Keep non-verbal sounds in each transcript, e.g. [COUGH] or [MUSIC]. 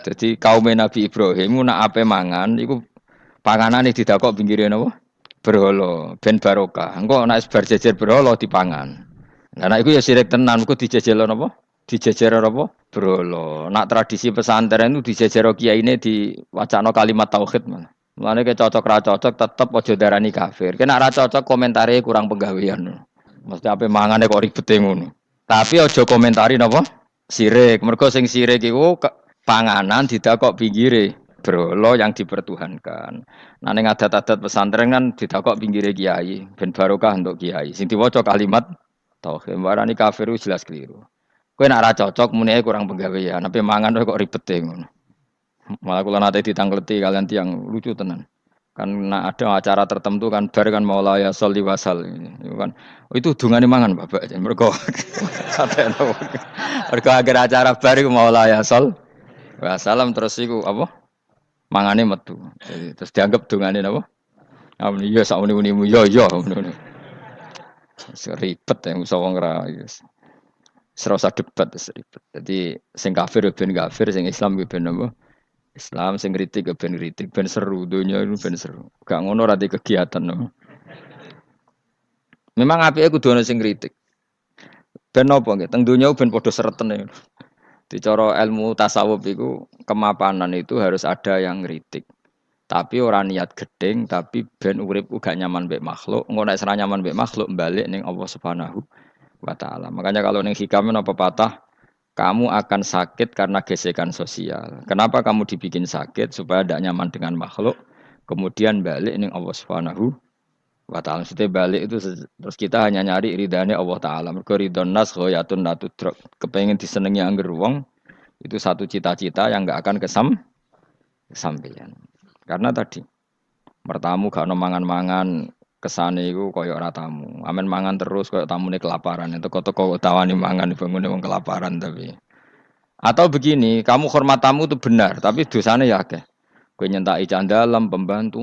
Jadi kaum Nabi Ibrahim nak ape mangan iku panganane didakok pinggire napa? Berhala, ben baroka. Engko nek bar jejer di pangan. Lah itu ya sirik tenan, engko dijejel napa? Dijejer apa? Berhala. Nak tradisi pesantren itu dijejer kiyaine diwacana kalimat tauhid mana, Mulane ke cocok ra cocok tetep aja darani kafir. Kena ra cocok komentare kurang penggawean. Mesti ape mangane kok ribete ngono. Tapi aja komentari napa? Sirik. Mergo sing sirik iku panganan tidak pinggiri, pinggire Lo yang dipertuhankan. Nah ning ada tadat pesantren kan tidak kok pinggire kiai, ben barokah untuk kiai. Sing diwaca kalimat tauhid warani kafiru jelas keliru. Kowe nak ora cocok muni kurang ya tapi mangan kok ribet ngono. Malah kula nate ditangkleti kalian tiang lucu tenan. Kan nah ada acara tertentu kan bar kan maulaya sholli wasal itu kan. Oh Itu dungane mangan Bapak. Mergo. [LAUGHS] Mergo agar acara bar iku maulaya sholli Wa salam terus iku apa? Mangane metu. Jadi, terus dianggap dongane apa? Amun iya sak muni mu yo yo ngono. Seribet ya usah wong ra yes. Iya, Serasa debat seribet. Jadi sing kafir ya ben kafir, sing Islam ya ben apa? Islam sing kritik yo ya ben kritik ben seru dunia yo ben seru gak ngono rati kegiatan no. memang api aku ana sing kritik ben apa nggih teng dunia ben podo sereten di coro ilmu tasawuf itu kemapanan itu harus ada yang kritik. Tapi orang niat gedeng, tapi ben urip uga nyaman be makhluk. Enggak naik serah nyaman be makhluk balik neng Allah Subhanahu wa taala. Makanya kalau neng hikamin apa patah kamu akan sakit karena gesekan sosial. Kenapa kamu dibikin sakit supaya tidak nyaman dengan makhluk? Kemudian balik neng Allah Subhanahu wa ta'ala mesti balik itu terus kita hanya nyari ridhanya Allah taala mergo Ridho nas natu natudrok Kepengen disenengi angger wong itu satu cita-cita yang nggak akan kesam Kesampingan. karena tadi mertamu gak ono mangan-mangan kesane itu koyo ora tamu mangan terus tamu ini kelaparan itu teko tawani mangan bangune wong kelaparan tapi atau begini kamu hormat tamu itu benar tapi dosanya ya kek. Kue nyentai candalam pembantu.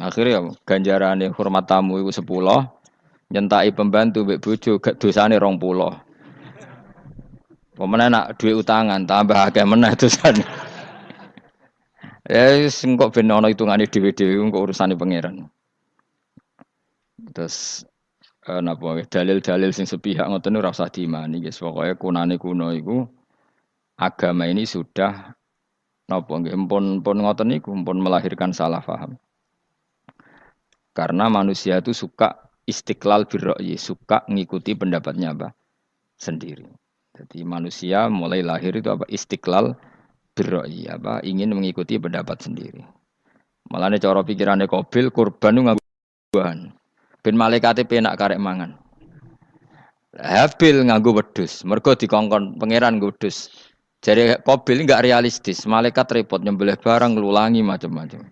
Akhirnya yang hormat tamu iku sepuluh. Nyentai pembantu mbek bojo gak rong puluh. Pemenang nak duit utangan tambah akeh meneh dosane. [LAUGHS] Ya singkok kok itu ana di video, kok urusane pangeran. Terus eh, napa dalil-dalil sing sepihak ngoten ora usah nih guys. pokoknya kunane kuno iku agama ini sudah Napa nggih pun pun ngoten niku pun melahirkan salah paham. Karena manusia itu suka istiqlal birra'yi, suka ngikuti pendapatnya apa? sendiri. Jadi manusia mulai lahir itu apa istiqlal birra'yi apa ingin mengikuti pendapat sendiri. Malahnya cara pikirannya kobil kurban itu nganggo buahan. Ben malaikate penak karek mangan. Habil nganggo wedhus, mergo dikongkon pangeran nggo jadi Kobil nggak realistis, malaikat repot nyembelih barang ngelulangi macam-macam.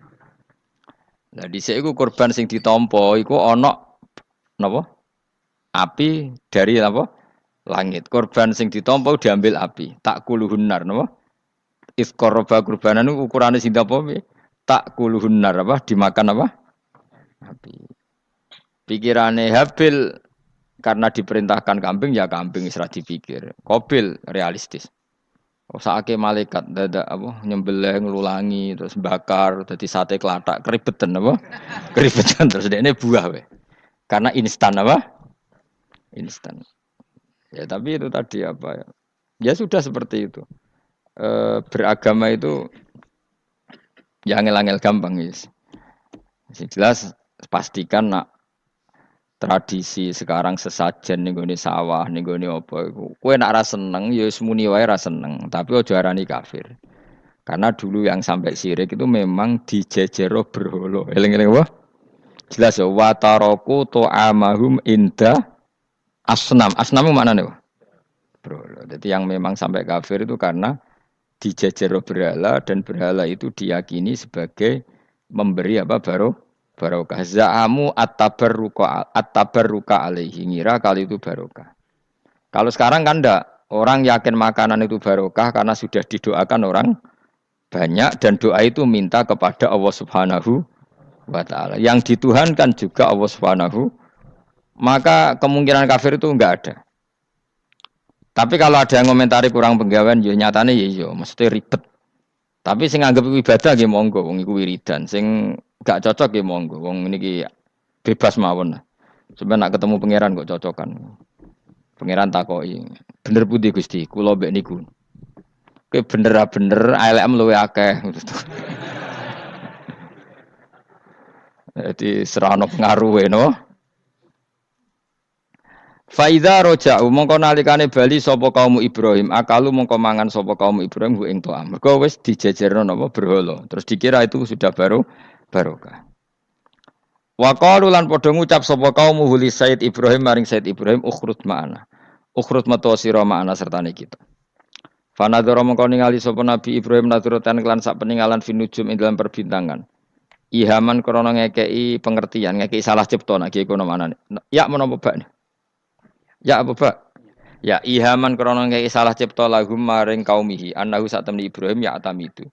Nah di sini korban sing ditompo, iku ono apa? api dari apa langit. Korban sing ditompo diambil api, tak kuluhunar If Iskoroba kurbanan ukurannya sing apa? Tak kuluhunar apa? Dimakan apa? Api. Pikirannya Habil karena diperintahkan kambing ya kambing istirahat dipikir. Kobil realistis. Saake malaikat dadak apa nyembelih ngelulangi terus bakar jadi sate kelatak keribetan apa? [LAUGHS] Keribetan terus ini buah we. Karena instan apa? Instan. Ya tapi itu tadi apa ya? Ya sudah seperti itu. E, beragama itu ya angel-angel gampang guys. Jelas pastikan nak tradisi sekarang sesajen nih gue sawah nih gue apa ibu kue nak rasa seneng ya semuni wae rasa seneng tapi ojo arani kafir karena dulu yang sampai sirik itu memang dijejero berholo eling eling wah jelas ya wataroku to amahum inda asnam asnam itu mana nih wah berholo jadi yang memang sampai kafir itu karena dijejero berhala dan berhala itu diyakini sebagai memberi apa baru barokah. Za'amu at-tabarruka at-tabarruka alaihi ngira kali itu barokah. Kalau sekarang kan enggak orang yakin makanan itu barokah karena sudah didoakan orang banyak dan doa itu minta kepada Allah Subhanahu wa taala. Yang dituhankan juga Allah Subhanahu maka kemungkinan kafir itu enggak ada. Tapi kalau ada yang komentari kurang penggawean ya nyatane ya iya, iya mesti ribet. Tapi sing anggap ibadah nggih ya monggo wong iku wiridan, sing gak cocok ya monggo wong niki bebas mawon sebenarnya nak ketemu pangeran kok cocokan pangeran takoi bener putih gusti kulo be niku ke bener bener ALM luwe akeh jadi [LAUGHS] serano pengaruh no Faiza roja kau nalikane bali sopo kaum Ibrahim akalu mongko mangan sopo kaum Ibrahim ing to'am. kau wes dijajar napa berholo Terus dikira itu sudah baru barokah. Wa qalu lan padha ngucap sapa kaum Said Ibrahim maring Said Ibrahim ukhrut ma'ana. Ukhrut metu sira ma'ana sertane kita. Fanadhara mengko ningali sapa Nabi Ibrahim naturutan kelan sak peninggalan finujum ing dalam perbintangan. Ihaman krana ngekeki pengertian, ngekeki salah cipta nak iki kono manane. Ya menapa bak? Ya apa bak? Ya ihaman krana ngekeki salah cipta lahum maring kaumihi annahu sak Ibrahim ya atam itu.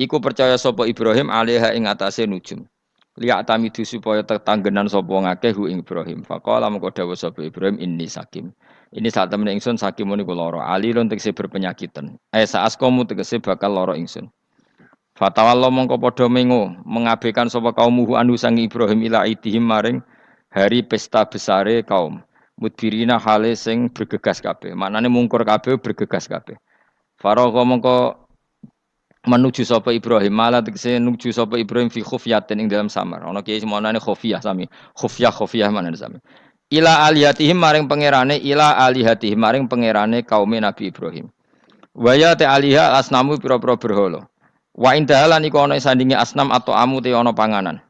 Iku percaya sopo Ibrahim alaiha ing atase nujum. Liak tamidu supaya tetanggenan sopo ngakeh hu ing Ibrahim. Faqala mengko dawa sopo Ibrahim ini sakim. Ini saat temen ingsun sakimu loro. Ali Alilun tegese berpenyakitan. Eh kamu tegese bakal loro ingsun. Fatawallah mongko podo mengo mengabaikan kaum muhu anu sang Ibrahim ila idihim maring hari pesta besare kaum. Mudbirina hale sing bergegas kabeh. Maknane mungkur kabeh bergegas kabeh. Faroqo mongko menuju sapa Ibrahim malah tegese menuju sapa Ibrahim fi khufyatin ing dalam samar ana semono ne khufyah sami khufyah khufyah mana sami ila alihatihim maring pangerane ila alihatihim maring pangerane kaum Nabi Ibrahim waya te aliha asnamu pira-pira berhala wa indahalan iku ana sandinge asnam atau amu te ana panganan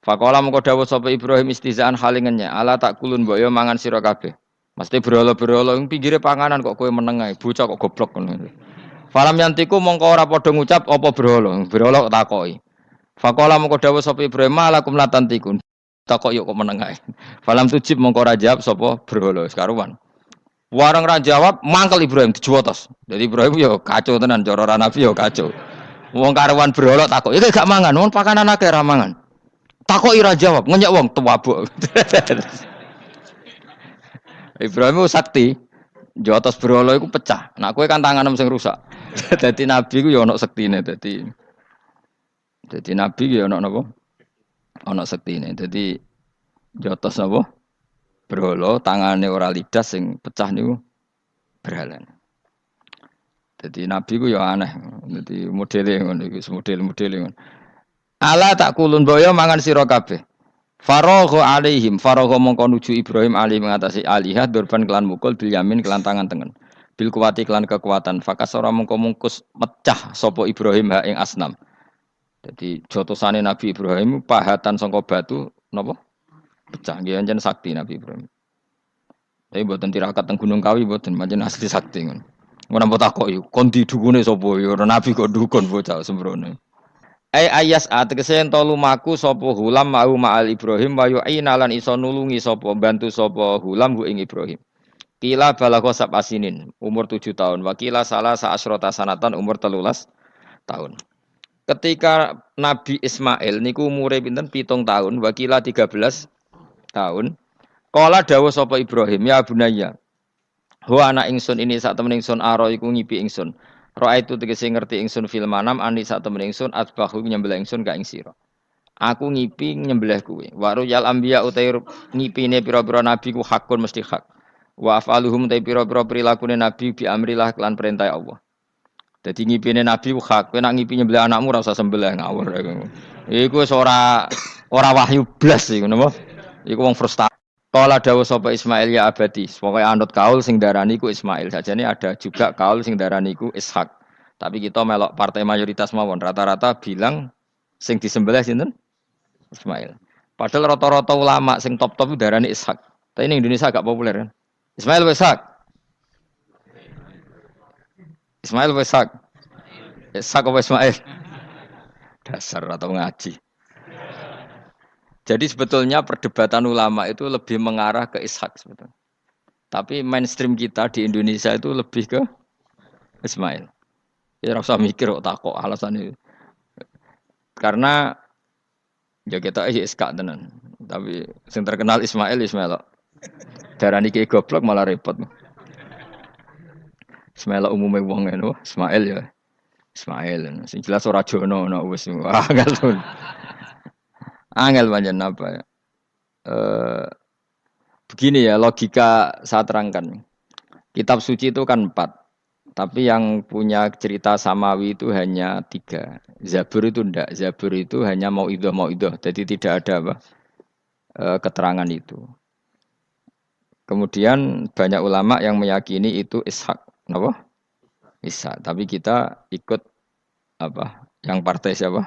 Fakola mengko dawuh sapa Ibrahim istizaan halingannya ala tak kulun mbok ya mangan sira kabeh mesti berhala-berhala ing pinggire panganan kok kowe meneng ae bocah kok goblok ngono Falam yantiku mongko ora padha ngucap apa berhala. Berhala takoki. Fakola mongko dawuh sapa Ibrahim malakum latantikun. Takok yuk kok meneng ae. Falam tujib mongko ora jawab sapa berhala sekaruan. Warang ra jawab mangkel Ibrahim dijuwotos. Jadi Ibrahim yo kacau tenan cara ra nabi yo kacau. Wong karuan berhala takok, iki gak mangan, wong pakanan akeh ra mangan. Takok ora jawab, ngenyek wong tuwabuk. [LAUGHS] Ibrahim sakti, jotos brolo berhala iku pecah. Nah kowe kan tanganmu sing rusak. Jadi [LAUGHS] nabi ku yono ya ana sektine jadi jadi nabi ku yono ya ana napa? Ana sektine. jadi jotos napa? Berhala tangane ora lidas sing pecah niku berhalan. jadi nabi ku ya aneh. jadi model ngono iku model-modele ngono. Ala tak kulun boyo mangan sira kabeh. Faragha alaihim faragha mongko nuju Ibrahim ali mengatasi alihah durban kelan mukul bil yamin kelan tangan tengen bil kuwati klan kekuatan fakasara mungko mungkus mecah sopo Ibrahim ha ing asnam jadi jotosane Nabi Ibrahim pahatan songko batu nopo pecah nggih anjen sakti Nabi Ibrahim tapi buatan tirakat teng Gunung Kawi buatan macam asli sakti kan ngono mbok takoki kondi dukune sopo ya Nabi kok dukun bocah sembrono Ai ayas ategese ah, tolu lumaku sopo hulam mau ma'al Ibrahim wa yu'ina lan iso nulungi sopo bantu sopo hulam bu ing Ibrahim. Kila balago sab asinin umur tujuh tahun. Wakila salah saasrota sanatan umur telulas tahun. Ketika Nabi Ismail niku umure pinten pitung tahun, wakila tiga belas tahun. Kala dawo sopo Ibrahim, ya bunaya. Hu anak ingsun ini saat temen ingsun aro iku ngipi ingsun. Roa itu tegese ngerti ingsun film anam ani saat temen ingsun atbahu nyembelah ingsun gak ingsiro. Aku ngipi nyembelah kuwe. Waru yal utair ngipi ngipine pira-pira nabi ku hakun mesti hak. Wa afaluhum ta pira-pira prilakune nabi bi amrilah kelan perintah ya Allah. Jadi ngipine nabi hak, kowe nak ngipi nyembelih anakmu ora usah sembelih ngawur. Ya iku wis ora ora wahyu blas iku napa? Iku wong frustasi. Kala dawuh sapa Ismail ya abadi, pokoke anut kaul sing darani ku Ismail. saja Sajane ada juga kaul sing darani ku Ishak. Tapi kita melok partai mayoritas mawon rata-rata bilang sing disembelih sinten? Ismail. Padahal rata-rata ulama sing top-top darani Ishak. Tapi ini Indonesia agak populer kan. Ismail Ishak. Ismail Ishak. Ishak apa Ismail? Dasar atau ngaji. Jadi sebetulnya perdebatan ulama itu lebih mengarah ke Ishak sebetulnya. Tapi mainstream kita di Indonesia itu lebih ke Ismail. Ya rasa mikir kok takok alasan itu. Karena ya kita eh ya tenan. Tapi yang terkenal Ismail Ismail. Darani kayak goblok malah repot. Semela umumnya wong ngono, Ismail ya. Ismail, sing jelas ora jono ana wis angel Angel banyak apa ya? E, begini ya logika saya terangkan. Kitab suci itu kan empat, tapi yang punya cerita samawi itu hanya tiga. Zabur itu ndak, Zabur itu hanya mau idoh mau idoh, jadi tidak ada apa e, keterangan itu. Kemudian banyak ulama yang meyakini itu Ishak, apa? Ishak. Tapi kita ikut apa? Yang partai siapa?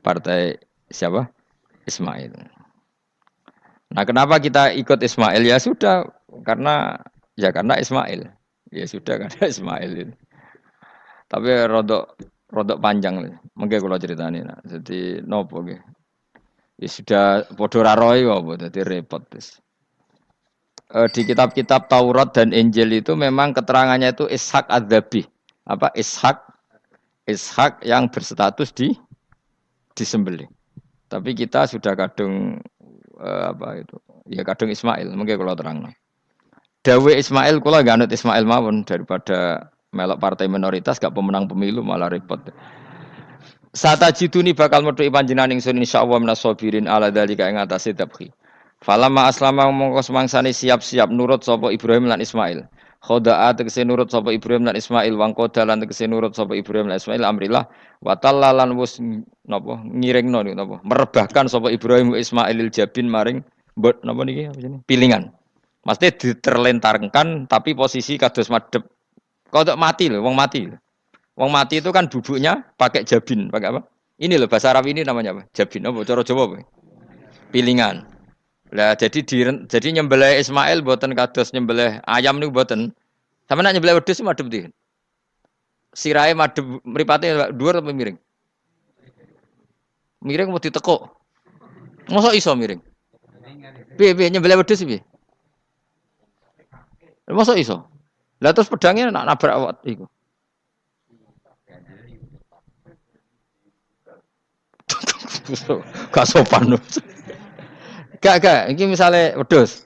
Partai siapa? Ismail. Nah, kenapa kita ikut Ismail? Ya sudah, karena ya karena Ismail. Ya sudah [LAUGHS] karena Ismail ini. Tapi rodok rodok panjang Mungkin kalau ini, Nah. Jadi nopo gitu. Ya sudah podo raroi apa jadi repot terus. Eh, di kitab-kitab Taurat dan Injil itu memang keterangannya itu Ishak adabi, Apa Ishak Ishak yang berstatus di disembelih. Tapi kita sudah kadung uh, apa itu? Ya kadung Ismail mungkin kalau terang. Dawe Ismail kula ganut Ismail mawon daripada melok partai minoritas gak pemenang pemilu malah repot. Sata jiduni bakal metu panjenengan ingsun insyaallah minasabirin ala dalika ing atase tabkhi. Falama aslama mongko semangsani siap-siap nurut sapa Ibrahim lan Ismail. Khoda'a tegese nurut sapa Ibrahim lan Ismail wang koda lan tegese nurut sapa Ibrahim lan Ismail amrilah wa lan wus napa ngiringno niku napa merebahkan sapa Ibrahim wa Ismail il jabin maring mbot napa niki pilingan. Mesti diterlentarkan tapi posisi kados madhep. Kok mati lho, wong mati. Wong mati itu kan bubuknya pakai jabin, pakai apa? Ini loh bahasa Arab ini namanya apa? Jabin apa cara Jawa apa? Pilingan. Lah jadi di, jadi nyembelih Ismail buatan kados nyembelih ayam nih buatan. Sama nak nyembelih wedhus madu ndi? Sirai madu mripate dua atau miring? Miring mau ditekuk. Masa iso miring? bi bi nyembelih wedhus piye? Masa iso? Lah terus pedangnya nak nabrak awak itu. [LAUGHS] Gak sopan. Gak gak, ini misalnya wedus.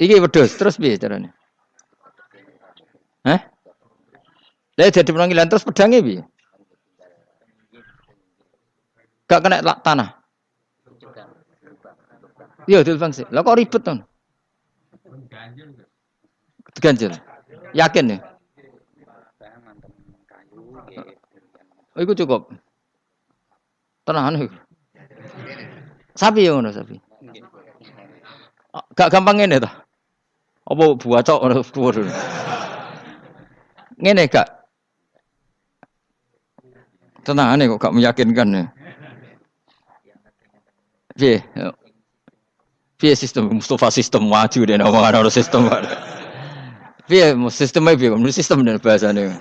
ini wedus, terus bi caranya, eh dia jadi penanggilan terus pedangnya bi, Gak kena lak tanah. Iya, bang sih. lo kok ribet tuh? Ganjil. Yakin nih ya? Oh, itu cukup. Tenang nih. Sapi ya ngono sapi. Gak gampang ini tuh. Apa buat cok dulu. Ngene gak? Tenang nih kok gak meyakinkan ya. Piye? Piye sistem Mustafa sistem maju deh nama ada sistem ada. Piye sistemnya piye? Sistem dan nih,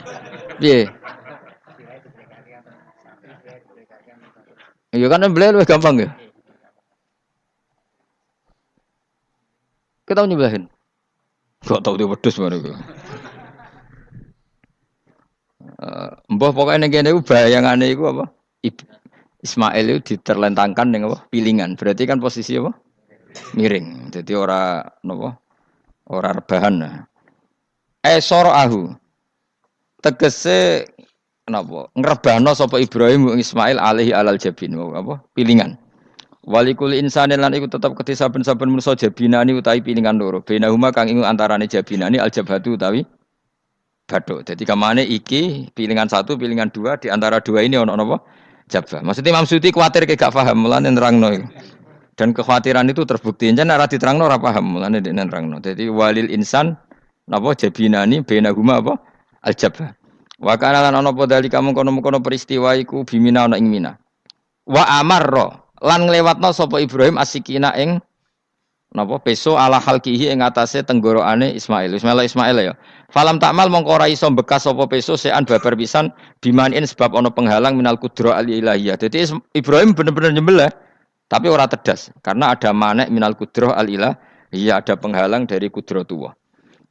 Piye? Iya kan beli lebih gampang ya. Kita tahu nyebelahin. Gak tahu dia pedes gue eh, Mbah pokoknya yang gue bayangannya itu apa? Ismail itu diterlentangkan dengan apa? Pilingan. Berarti kan posisi apa? Miring. Jadi ora napa? Ora rebahan. Esor eh, ahu. Tegese napa? Ngrebano sapa Ibrahim Ismail alaihi alal jabin apa? Pilingan. Walikul insanin lan iku tetap kedhi saben-saben manusa jabinani utawi pilingan loro. Benahuma kang ing antarane jabinani aljabhatu utawi baduk. Dadi kamane iki pilingan satu, pilingan dua di antara dua ini ono napa? Jabah. Maksudnya Imam Suti kuatir gak paham mulane nerangno. Dan kekhawatiran itu terbukti. Jan ora diterangno ora paham mulane nek nerangno. Dadi walil insan napa jabinani benahuma apa? Aljabah. Wa kana lan ono apa dalika mung kono-kono peristiwa iku bimina ono ing mina. Wa amarra lan nglewatno sapa Ibrahim asikina ing napa peso ala halkihi ing atase tenggorokane Ismail. Ismail Ismail ya. Falam takmal mongko ora iso bekas sapa peso sean babar pisan dimanin sebab ana penghalang minal kudro al ilahiyah. Dadi Ibrahim bener-bener nyembelih eh. tapi ora tedas karena ada manek minal kudro al ilah. Iya ada penghalang dari kudro tua.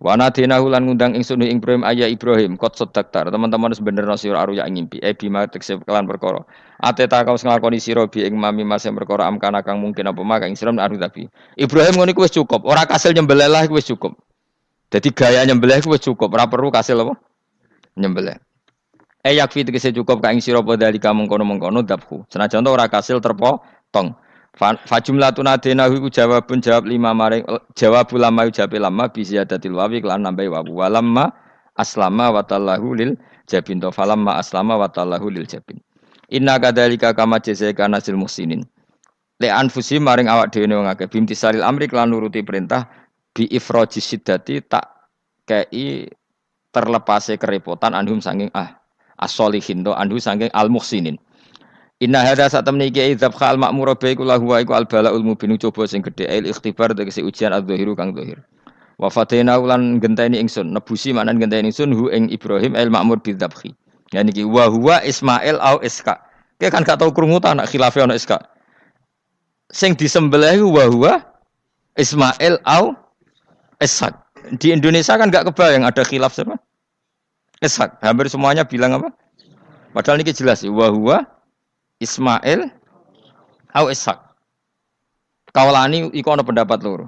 Wana dina hulan ngundang ingsun ing Ibrahim ayah Ibrahim kot sedaktar teman-teman wis bener no sira aruya ngimpi e bima tekse kelan perkoro ate ta kau nglakoni sira bi ing mami masih perkara amkana kang mungkin apa maka ing siram aru tapi Ibrahim ngono cukup ora kasil nyembelah lah iku wis cukup jadi gaya nyembelah iku wis cukup ora perlu kasil apa nyembelah e eh, yakfi tekse cukup kang ing sira kamu kono mengkono dapku dabku senajan ora kasil terpo tong Fajumlah tunadena iku jawabun jawab pun jawab lima maring jawab eh, ulama jawab lama bisa datil wawi lan nambahi wabu walama aslama watallahu lil jabin to falama aslama watallahu lil jabin inna kadalika kama kana nasil musinin le anfusi maring awak dhewe wong akeh saril amri lan nuruti perintah bi ifroji siddati tak kei terlepase kerepotan anhum sanging ah asolihin to anhu sanging al muhsinin Inna hadza satamni iki idzab al makmur bi iku lahu wa iku al balaul mubin coba sing gedhe il ikhtibar kese ujian adzahiru kang zahir. Wa fatena ulan genteni ingsun nebusi manan genteni ingsun hu ing Ibrahim al makmur bi dzabhi. Ya niki wa huwa Ismail au Iska. Ke kan gak tau krungu ta anak khilafe ana Iska. Sing disembelih wa huwa Ismail au Ishak. Di Indonesia kan gak kebayang ada khilaf siapa? Ishak. Hampir semuanya bilang apa? Padahal niki jelas wa huwa Ismail au Ishak. Kawalani iku ana pendapat loro.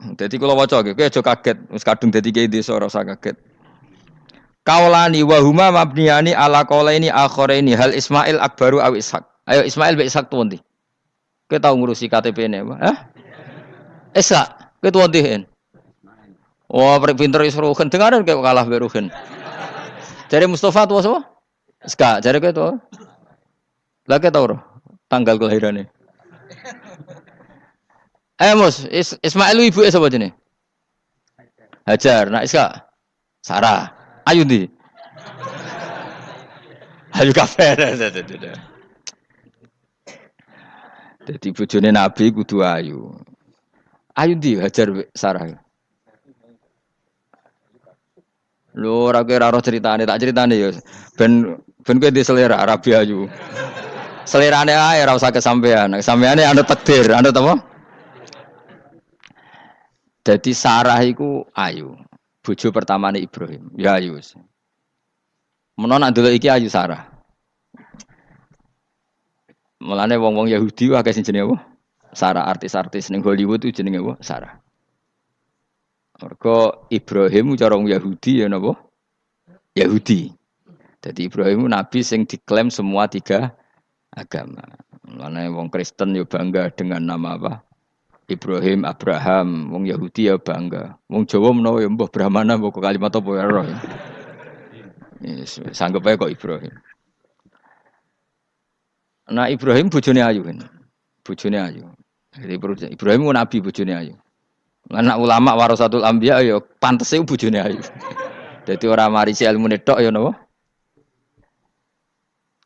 Jadi kalau waca kowe aja kaget, wis kadung dadi kiai desa ora usah kaget. Kaulani wa huma mabniyani ala qaulaini ini hal Ismail akbaru aw Ishak. Ayo Ismail be Ishak tuwenti. Kowe tau ngurusi KTP-ne, Eh? Ishak, kowe tuwenti. Wah, oh, pinter Isruhen dengaran kowe kalah be Ruhen. Jari Mustafa tua sapa? Ska, jari kowe tua. Lah kowe tau tanggal kelahirane. Eh Mus, Is Ismail ibu sapa jenenge? Hajar. Nak Iska? Sarah. Ayu ndi? Ayu kafir. Jadi bojone Nabi kudu ayu. Ayu ndi Hajar Sarah? Lho ora kowe ora roh tak tak nih ya. Ben ben kowe di selera Rabi Ayu. Selerane ae ora usah kesampean. Kesampeane anut takdir, anut apa? Jadi Sarah iku ayu. Bojo pertamane Ibrahim, ya ayu. Menon nak iki ayu Sarah. Mulane wong-wong Yahudi wah wae sing jenenge apa? Sarah artis-artis ning Hollywood itu jenenge apa? Sarah. Mergo Ibrahim cara Yahudi ya napa? Yahudi. Jadi Ibrahim nabi sing diklaim semua tiga agama. Mana yang wong Kristen ya bangga dengan nama apa? Ibrahim, Abraham, wong Yahudi ya bangga. Wong Jawa menawa ya mbah Brahmana mbok kalimat apa ya roh. Ya? Sanggup sanggep kok Ibrahim. Nah Ibrahim bojone ayu kan. Bojone ayu. Ibrahim ku nabi bojone ayu. Anak ulama warasatul ambia ayo ya, pantas ibu bujune ayo Jadi orang marisi ilmu nedok yo ya, nopo.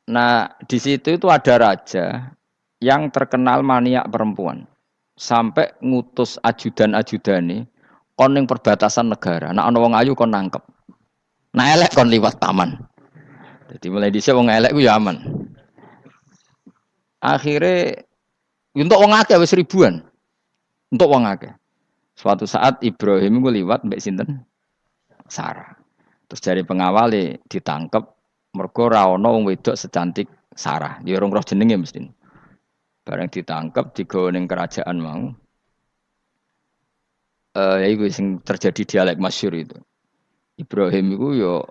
Nah di situ itu ada raja yang terkenal maniak perempuan sampai ngutus ajudan ajudan ini koning perbatasan negara. nah ono wong ayu kon nangkep. Nah elek kon liwat taman. Jadi mulai sini wong elek gue ya aman. akhirnya untuk wong akeh wis ribuan. Untuk wong akeh. Suatu saat Ibrahim gue liwat Mbak Sinten Sarah. Terus dari pengawali ditangkap, mergo rawono wong wedok secantik Sarah. Ya orang roh jenenge mesti. Bareng ditangkap di goning kerajaan mau. Eh ya itu yang terjadi dialek masyur itu. Ibrahim itu yo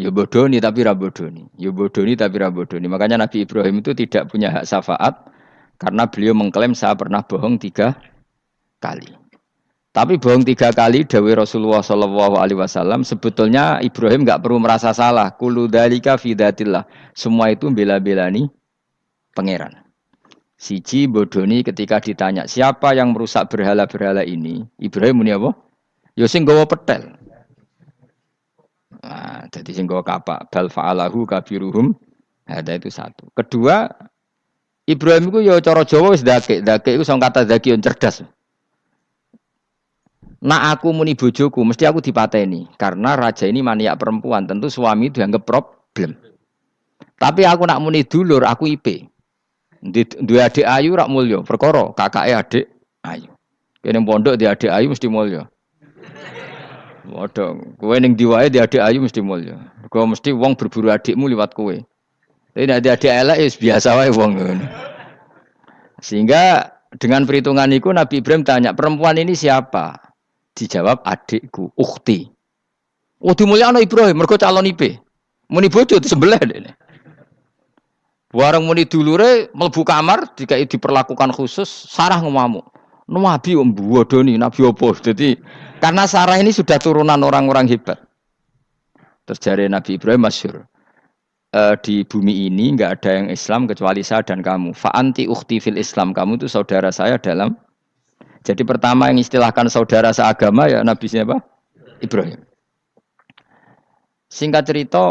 yo bodoni tapi rabodoni. yo bodoni tapi rabodoni. Makanya Nabi Ibrahim itu tidak punya hak syafaat karena beliau mengklaim saya pernah bohong tiga kali. Tapi bohong tiga kali Dewi Rasulullah Shallallahu Alaihi Wasallam sebetulnya Ibrahim nggak perlu merasa salah. Kulu dalika fidatillah. Semua itu bela-belani pangeran. Siji bodoni ketika ditanya siapa yang merusak berhala-berhala ini, Ibrahim muni apa? Yo ya gawa petel. Nah, jadi sing gawa kapak bal fa'alahu kabiruhum. Ada itu satu. Kedua, Ibrahim itu ya cara Jawa wis dake. dakik itu dake kata zakiun cerdas. Nak aku muni bojoku mesti aku dipateni karena raja ini maniak perempuan, tentu suami itu yang problem. Tapi aku nak muni dulur aku IP. Dua adik ayu rak mulio perkoro kakak adik ayu. Kene pondok di adik ayu mesti mulio. Waduh, kue neng diwae di adik ayu mesti mulio. Kau mesti uang berburu adikmu lewat kue. Tapi nek di adik elek ya biasa wae uang Sehingga dengan perhitungan itu Nabi Ibrahim tanya, perempuan ini siapa? Dijawab adikku, ukti. Oh dimulyakno Ibrahim mergo calon IP. Muni bojo sebelah dene. Warang muni dulure mlebu kamar dikai diperlakukan khusus Sarah ngomamu, Nabi om bodoni nabi apa? Jadi karena Sarah ini sudah turunan orang-orang hebat. Terjadi Nabi Ibrahim masyur. E, di bumi ini nggak ada yang Islam kecuali saya dan kamu. Faanti ukti fil Islam. Kamu itu saudara saya dalam jadi pertama yang istilahkan saudara seagama ya Nabi siapa? Ibrahim. Singkat cerita,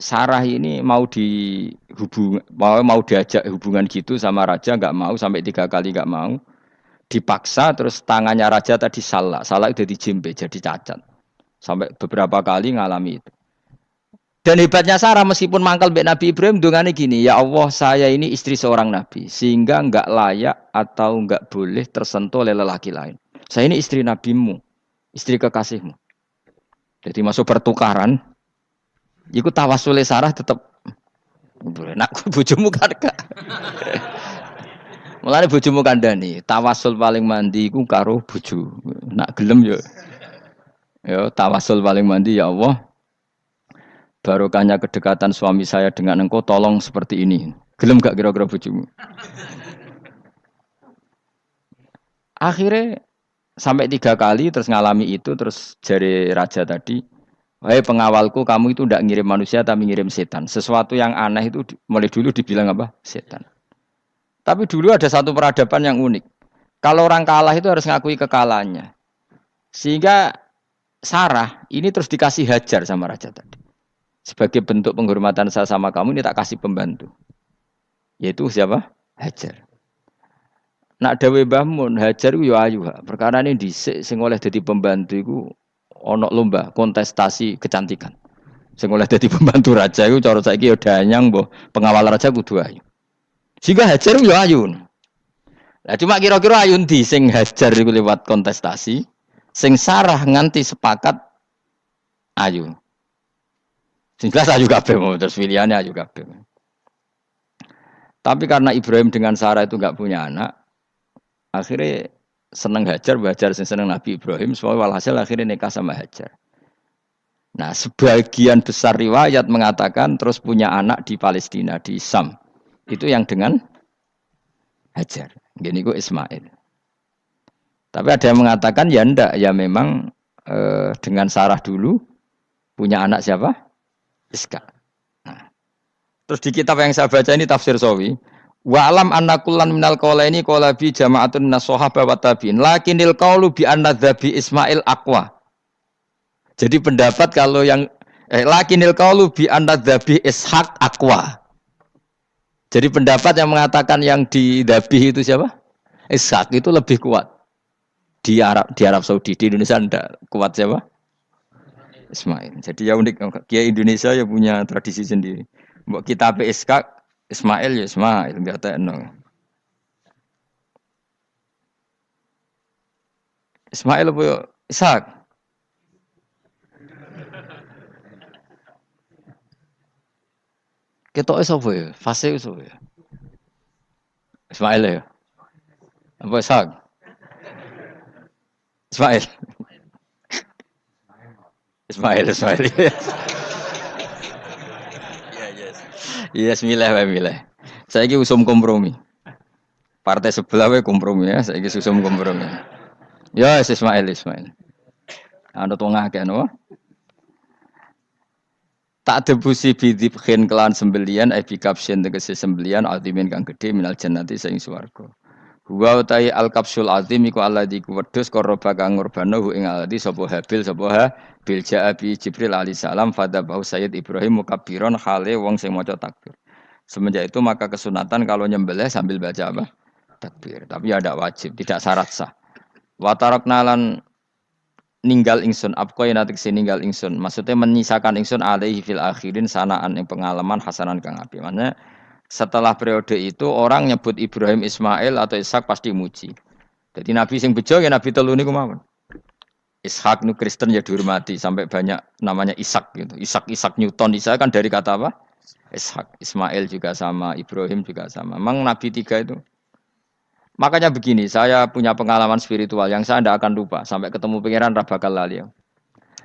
Sarah ini mau dihubung, mau mau diajak hubungan gitu sama raja, nggak mau sampai tiga kali nggak mau, dipaksa terus tangannya raja tadi salah, salah udah jembe, jadi cacat, sampai beberapa kali ngalami itu. Dan hebatnya Sarah meskipun mangkal bek Nabi Ibrahim dungane gini, ya Allah saya ini istri seorang nabi sehingga enggak layak atau enggak boleh tersentuh oleh lelaki lain. Saya ini istri nabimu, istri kekasihmu. Jadi masuk pertukaran, ikut tawasule Sarah tetap boleh nak [LAUGHS] bojomu kan gak. [LAUGHS] Mulane bojomu kandhani, tawasul paling mandi iku karo bojo. Nak gelem yo. Yo tawasul paling mandi ya Allah barokahnya kedekatan suami saya dengan engkau tolong seperti ini gelem gak kira-kira bujumu akhirnya sampai tiga kali terus ngalami itu terus jari raja tadi Hei pengawalku, kamu itu tidak ngirim manusia tapi ngirim setan. Sesuatu yang aneh itu mulai dulu dibilang apa? Setan. Tapi dulu ada satu peradaban yang unik. Kalau orang kalah itu harus ngakui kekalahannya. Sehingga Sarah ini terus dikasih hajar sama raja tadi sebagai bentuk penghormatan saya sama kamu ini tak kasih pembantu. Yaitu siapa? Hajar. Nak dawe bahmun Hajar yo ayu Perkara ini dhisik sing oleh dadi pembantu iku ana lomba kontestasi kecantikan. Sing oleh dadi pembantu raja iku cara saiki yo danyang mbok pengawal raja kudu ayu. Sehingga Hajar yo ayu. Nah, cuma kira-kira ayun di sing hajar iku lewat kontestasi, sing sarah nganti sepakat ayu. Sing jelas ayu kabeh mau terus pilihannya ayu kabeh. Tapi karena Ibrahim dengan Sarah itu nggak punya anak, akhirnya seneng Hajar, Hajar sing seneng Nabi Ibrahim, soalnya walhasil akhirnya nikah sama Hajar. Nah, sebagian besar riwayat mengatakan terus punya anak di Palestina di Sam. Itu yang dengan Hajar. Gini gue Ismail. Tapi ada yang mengatakan ya ndak, ya memang eh, dengan Sarah dulu punya anak siapa? iska. Nah. Terus di kitab yang saya baca ini tafsir Sawi. Wa alam anna kullan minal qawla ini qawla bi jama'atun minas sohaba wa tabi'in. Lakinil qawlu bi anna dhabi Ismail akwa. Jadi pendapat kalau yang eh, lakinil qawlu bi anna dhabi Ishaq akwa. Jadi pendapat yang mengatakan yang di dhabih itu siapa? Ishaq itu lebih kuat. Di Arab, di Arab Saudi, di Indonesia tidak kuat siapa? Ismail. Jadi ya unik kia Indonesia ya punya tradisi sendiri. Mbok kita PSK Ismail ya Ismail enggak tekno. Ismail apa ya Ishak? Ketok apa ya? Fase apa ya? Ismail ya. Apa Isak, Ismail. Ismail, Ismail. [LAUGHS] Yes. iya, yes. Yes, milih saya milih. usum kompromi. Partai sebelah wae kompromi ya, saya ini usum kompromi. Ya, yes, Ismail, Ismail. Anu tuh akeh no. Tak debusi bidibkin kelan sembelian, ebi eh, kapsin tegesi sembelian, altimin kang gede, minal jenati sing suwargo. Huwa utai al kapsul azim iku di ku wedhus qarraba kang ngurbano hu ing alladzi sapa habil sapa ha Bilja Abi Jibril alaihissalam fadabahu Sayyid Ibrahim mukabiron hale wong sing maca takbir. Semenjak itu maka kesunatan kalau nyembelih sambil baca apa? Takbir. Tapi ya ada wajib, tidak syarat sah. Watarok nalan ninggal ingsun apkoy natik ninggal ingsun. Maksudnya menyisakan ingsun alaihi fil akhirin sanaan yang pengalaman hasanan kang api. Maksudnya setelah periode itu orang nyebut Ibrahim Ismail atau Ishak pasti muji. Jadi Nabi sing bejo ya Nabi telu niku mawon. Ishak nu Kristen ya dihormati sampai banyak namanya Ishak gitu. Ishak Ishak Newton Ishak kan dari kata apa? Ishak Ismail juga sama Ibrahim juga sama. Memang nabi tiga itu. Makanya begini, saya punya pengalaman spiritual yang saya tidak akan lupa sampai ketemu pangeran Rabakal Lali. Ya.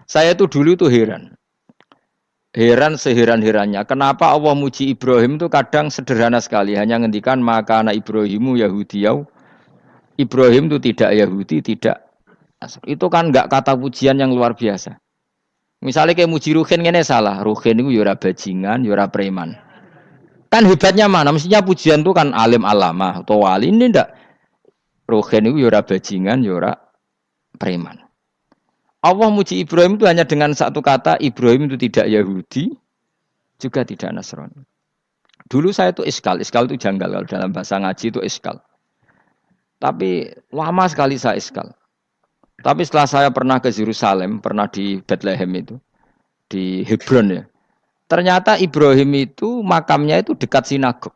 Saya itu dulu tuh heran. Heran seheran-herannya. Kenapa Allah muji Ibrahim itu kadang sederhana sekali. Hanya ngendikan maka anak Ibrahimu Yahudiyau. Ibrahim itu tidak Yahudi, tidak itu kan nggak kata pujian yang luar biasa. Misalnya kayak muji Ruhin ini salah. Ruhin itu yura ya bajingan, yura ya preman. Kan hebatnya mana? Mestinya pujian itu kan alim alama atau wali. Ini ndak. Ruhin itu yura ya bajingan, yura preman. Allah muji Ibrahim itu hanya dengan satu kata. Ibrahim itu tidak Yahudi, juga tidak Nasrani. Dulu saya itu iskal. Iskal itu janggal. Kalau dalam bahasa ngaji itu iskal. Tapi lama sekali saya iskal. Tapi setelah saya pernah ke Yerusalem, pernah di Bethlehem itu, di Hebron ya. Ternyata Ibrahim itu makamnya itu dekat sinagog.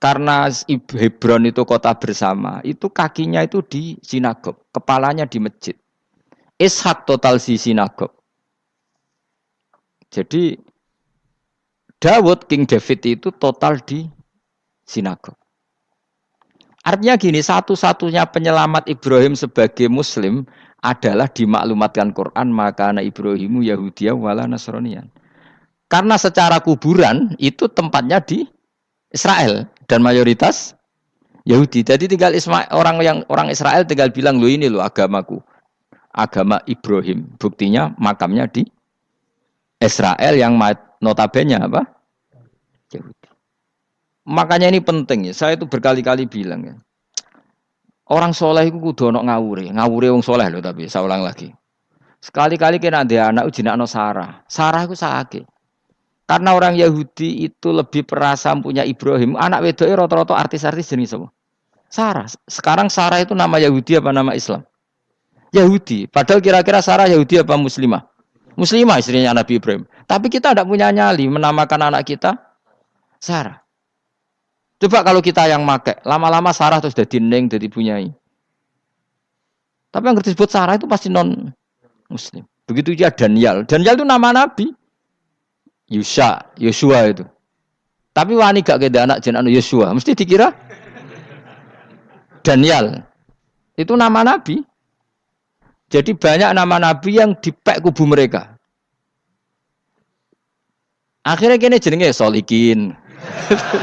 Karena Hebron itu kota bersama, itu kakinya itu di sinagog, kepalanya di masjid. Ishak total si sinagog. Jadi Dawud King David itu total di sinagog. Artinya gini, satu-satunya penyelamat Ibrahim sebagai muslim adalah dimaklumatkan Quran maka anak Ibrahimu Yahudia wala Nasronian. Karena secara kuburan itu tempatnya di Israel dan mayoritas Yahudi. Jadi tinggal Isma, orang yang orang Israel tinggal bilang lo ini lo agamaku. Agama Ibrahim. Buktinya makamnya di Israel yang notabene apa? Yahudi. Makanya ini penting ya. Saya itu berkali-kali bilang ya. Orang soleh itu kudu ono ngawuri, ngawuri wong soleh loh tapi saya ulang lagi. Sekali-kali kena dia anak ujina no Sarah, Sarah itu sakit. Karena orang Yahudi itu lebih perasa punya Ibrahim, anak wedoi roto-roto artis-artis jenis semua. Sarah. Sekarang Sarah itu nama Yahudi apa nama Islam? Yahudi. Padahal kira-kira Sarah Yahudi apa Muslimah? Muslimah istrinya Nabi Ibrahim. Tapi kita tidak punya nyali menamakan anak kita Sarah. Coba kalau kita yang make, lama-lama Sarah terus jadi neng, jadi bunyai Tapi yang disebut Sarah itu pasti non Muslim. Begitu dia Daniel. Daniel itu nama Nabi. Yusha, Yosua itu. Tapi wani gak ada anak jenengan Yosua, mesti dikira Daniel. Itu nama Nabi. Jadi banyak nama Nabi yang dipek kubu mereka. Akhirnya kini jenenge solikin. [LAUGHS]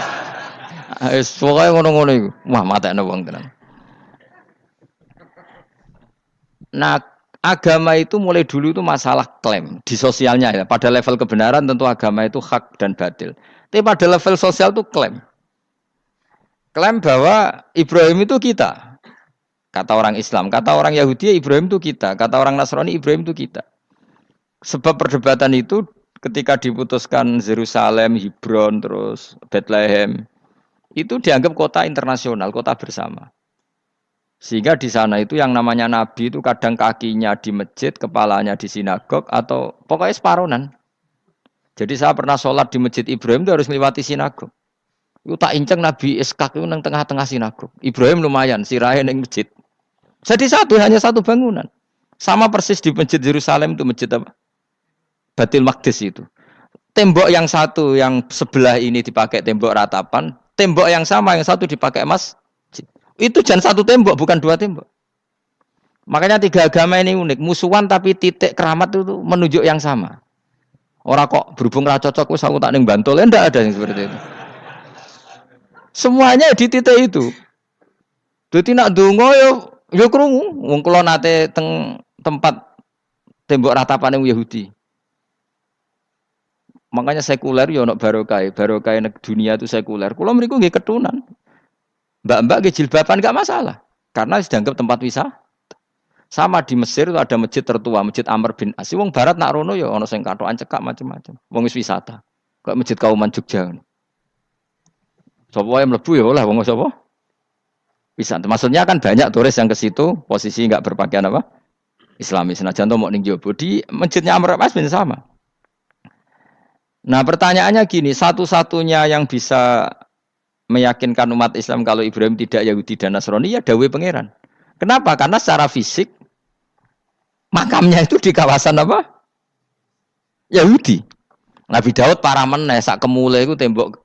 es eh, pokoknya ngono-ngono itu Wah, matekno bang tenang. Nah, agama itu mulai dulu itu masalah klaim di sosialnya ya. Pada level kebenaran tentu agama itu hak dan batil. Tapi pada level sosial itu klaim. Klaim bahwa Ibrahim itu kita. Kata orang Islam, kata orang Yahudi Ibrahim itu kita, kata orang Nasrani Ibrahim itu kita. Sebab perdebatan itu ketika diputuskan Yerusalem, Hebron, terus Bethlehem, itu dianggap kota internasional, kota bersama. Sehingga di sana itu yang namanya nabi itu kadang kakinya di masjid, kepalanya di sinagog atau pokoknya separonan. Jadi saya pernah sholat di masjid Ibrahim itu harus melewati sinagog. Itu tak inceng Nabi Iskak itu nang tengah-tengah sinagog. Ibrahim lumayan, sirahnya di masjid. Jadi satu, hanya satu bangunan. Sama persis di masjid Yerusalem itu masjid apa? Batil Maqdis itu. Tembok yang satu yang sebelah ini dipakai tembok ratapan, tembok yang sama yang satu dipakai emas itu jangan satu tembok bukan dua tembok makanya tiga agama ini unik musuhan tapi titik keramat itu menunjuk yang sama orang kok berhubung raja cocok wis aku tak ning Bantul ya ada yang seperti itu semuanya di titik itu jadi nak dungo yo ya, yo ya krungu wong kula nate teng tempat tembok ratapan yang Yahudi Makanya sekuler yo ya nak barokai, barokai nek dunia itu sekuler. Kulo mriku nggih ketunan. Mbak-mbak nggih jilbaban gak masalah. Karena dianggap tempat wisata. Sama di Mesir itu ada masjid tertua, Masjid Amr bin As. Wong barat nak rono yo ya ono sing katokan cekak macam-macam. Wong wis wisata. Kok masjid Kauman Jogja. Sopo yang mlebu ya lah, wong sapa? bisa. Maksudnya kan banyak turis yang ke situ, posisi nggak berpakaian apa? Islamis. Nah, jantung mau ning di masjidnya Amr bin As bin sama. Nah pertanyaannya gini, satu-satunya yang bisa meyakinkan umat Islam kalau Ibrahim tidak Yahudi dan Nasrani ya Dawei Pangeran. Kenapa? Karena secara fisik makamnya itu di kawasan apa? Yahudi. Nabi Daud para meneh sak kemule itu tembok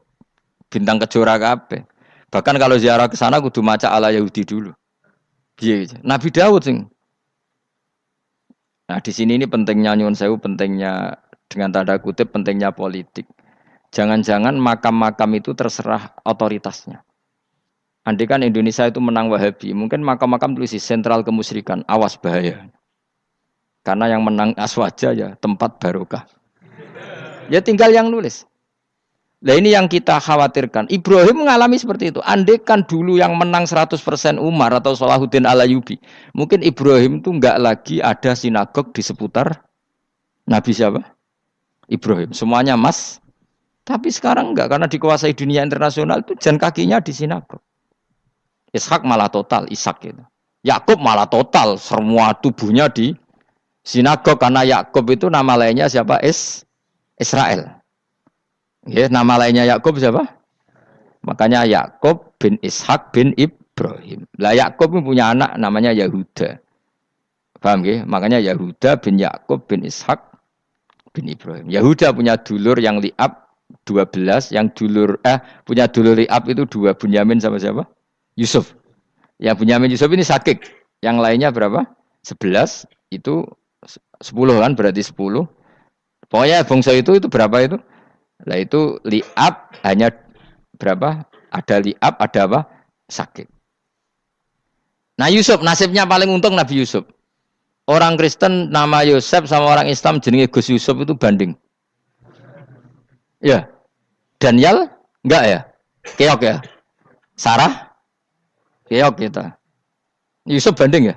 bintang kejora kabeh. Bahkan kalau ziarah ke sana kudu maca ala Yahudi dulu. Iya, Nabi Daud sing. Nah di sini ini pentingnya nyuwun sewu pentingnya dengan tanda kutip pentingnya politik. Jangan-jangan makam-makam itu terserah otoritasnya. Andai kan Indonesia itu menang Wahabi, mungkin makam-makam tulis sentral kemusyrikan, awas bahaya. Karena yang menang aswaja ya tempat barokah. Ya tinggal yang nulis. Nah ini yang kita khawatirkan. Ibrahim mengalami seperti itu. Andai kan dulu yang menang 100% Umar atau Salahuddin Alayubi. Mungkin Ibrahim itu enggak lagi ada sinagog di seputar Nabi siapa? Ibrahim. Semuanya emas. Tapi sekarang enggak karena dikuasai dunia internasional itu jan kakinya di sinagog. Ishak malah total Ishak gitu. Yakub malah total semua tubuhnya di sinagog karena Yakub itu nama lainnya siapa? Is Israel. Ya, nama lainnya Yakub siapa? Makanya Yakub bin Ishak bin Ibrahim. Lah Yakub punya anak namanya Yahuda. Paham gak? Makanya Yahuda bin Yakub bin Ishak bin Ibrahim. Yahuda punya dulur yang liab 12, yang dulur eh punya dulur liab itu dua Bunyamin sama siapa? Yusuf. Yang Bunyamin Yusuf ini sakit. Yang lainnya berapa? 11 itu 10 kan berarti 10. Pokoknya bangsa itu itu berapa itu? Lah itu liab hanya berapa? Ada liab, ada apa? Sakit. Nah Yusuf nasibnya paling untung Nabi Yusuf. Orang Kristen nama Yosef sama orang Islam jenenge Gus Yusuf itu banding. Ya. Daniel enggak ya? Keok ya? Sarah? Keok kita. Yusuf banding ya?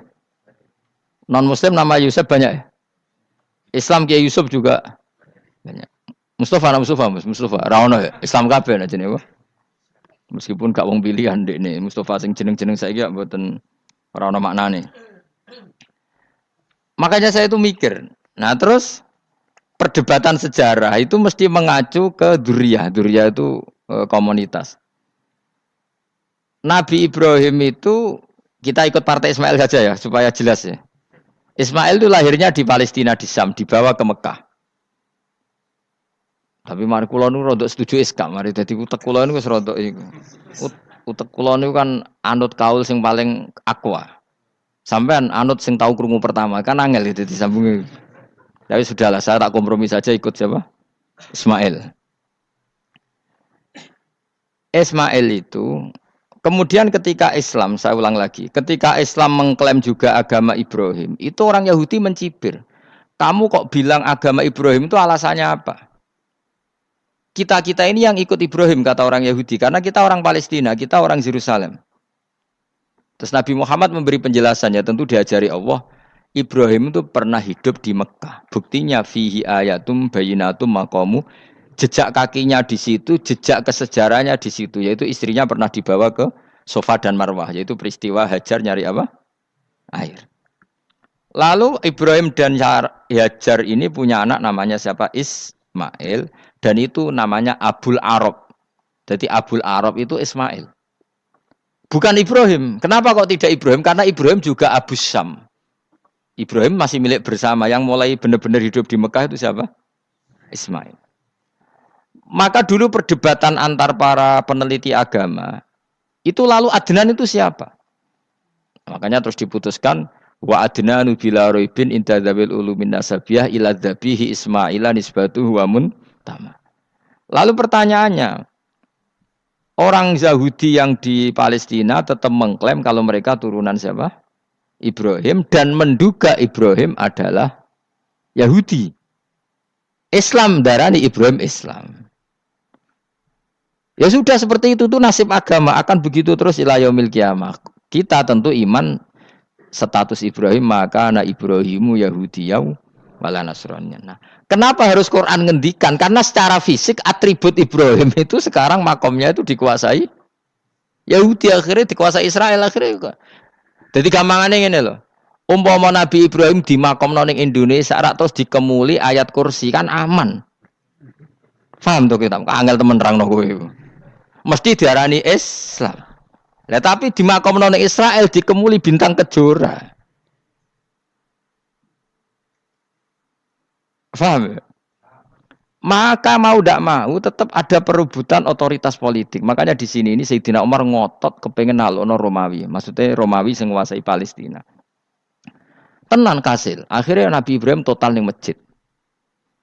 Non muslim nama Yusuf banyak ya? Islam ke Yusuf juga banyak. Mustafa nama Mustafa, Mustafa, Rauno ya? Islam kabeh aja jenenge. Meskipun gak wong pilihan ndek nih, Mustafa sing jeneng-jeneng saya mboten ora Rauno maknane. Makanya saya itu mikir. Nah terus perdebatan sejarah itu mesti mengacu ke duriyah. Duriyah itu e, komunitas. Nabi Ibrahim itu kita ikut partai Ismail saja ya supaya jelas ya. Ismail itu lahirnya di Palestina di Sam dibawa ke Mekah. Tapi mari kula nu rodok setuju iskak, mari dadi utek kula niku wis rodok iku. Utek kula niku kan anut kaul sing paling akwa. Sampean anut sing tahu krungu pertama kan angel itu disambung. Tapi ya sudahlah saya tak kompromi saja ikut siapa? Ismail. Ismail itu kemudian ketika Islam saya ulang lagi, ketika Islam mengklaim juga agama Ibrahim, itu orang Yahudi mencibir. Kamu kok bilang agama Ibrahim itu alasannya apa? Kita-kita ini yang ikut Ibrahim kata orang Yahudi karena kita orang Palestina, kita orang Yerusalem. Terus Nabi Muhammad memberi penjelasannya tentu diajari Allah Ibrahim itu pernah hidup di Mekah. Buktinya fihi ayatum bayinatum makomu jejak kakinya di situ, jejak kesejarahnya di situ yaitu istrinya pernah dibawa ke Sofa dan Marwah yaitu peristiwa Hajar nyari apa? air. Lalu Ibrahim dan Hajar ini punya anak namanya siapa? Ismail dan itu namanya Abul Arab. Jadi Abul Arab itu Ismail. Bukan Ibrahim. Kenapa kok tidak Ibrahim? Karena Ibrahim juga Abu Sam. Ibrahim masih milik bersama. Yang mulai benar-benar hidup di Mekah itu siapa? Ismail. Maka dulu perdebatan antar para peneliti agama itu lalu Adnan itu siapa? Makanya terus diputuskan wa adnanu bila roibin inta Dabil ulumin nasabiyah ila Dabihi ismaila nisbatuhu wa tama. Lalu pertanyaannya, Orang Yahudi yang di Palestina tetap mengklaim kalau mereka turunan siapa? Ibrahim dan menduga Ibrahim adalah Yahudi. Islam darani Ibrahim Islam. Ya sudah seperti itu tuh nasib agama akan begitu terus ilayomil kiamah. Kita tentu iman status Ibrahim maka anak Ibrahimu Yahudiyau wala nasronya. Nah, kenapa harus Quran ngendikan? Karena secara fisik atribut Ibrahim [LAUGHS] itu sekarang makomnya itu dikuasai Yahudi akhirnya dikuasai Israel akhirnya juga. Jadi gampangannya ini loh. Umpama Nabi Ibrahim di makom noning Indonesia rak terus dikemuli ayat kursi kan aman. Faham tuh kita? Angel temen terang no itu. Mesti diarani Islam. Nah, tapi di makom noning Israel dikemuli bintang kejora. Faham. ya? Maka mau tidak mau tetap ada perebutan otoritas politik. Makanya di sini ini Sayyidina Umar ngotot kepengen nalono Romawi. Maksudnya Romawi yang menguasai Palestina. Tenan kasil. Akhirnya Nabi Ibrahim total ning masjid.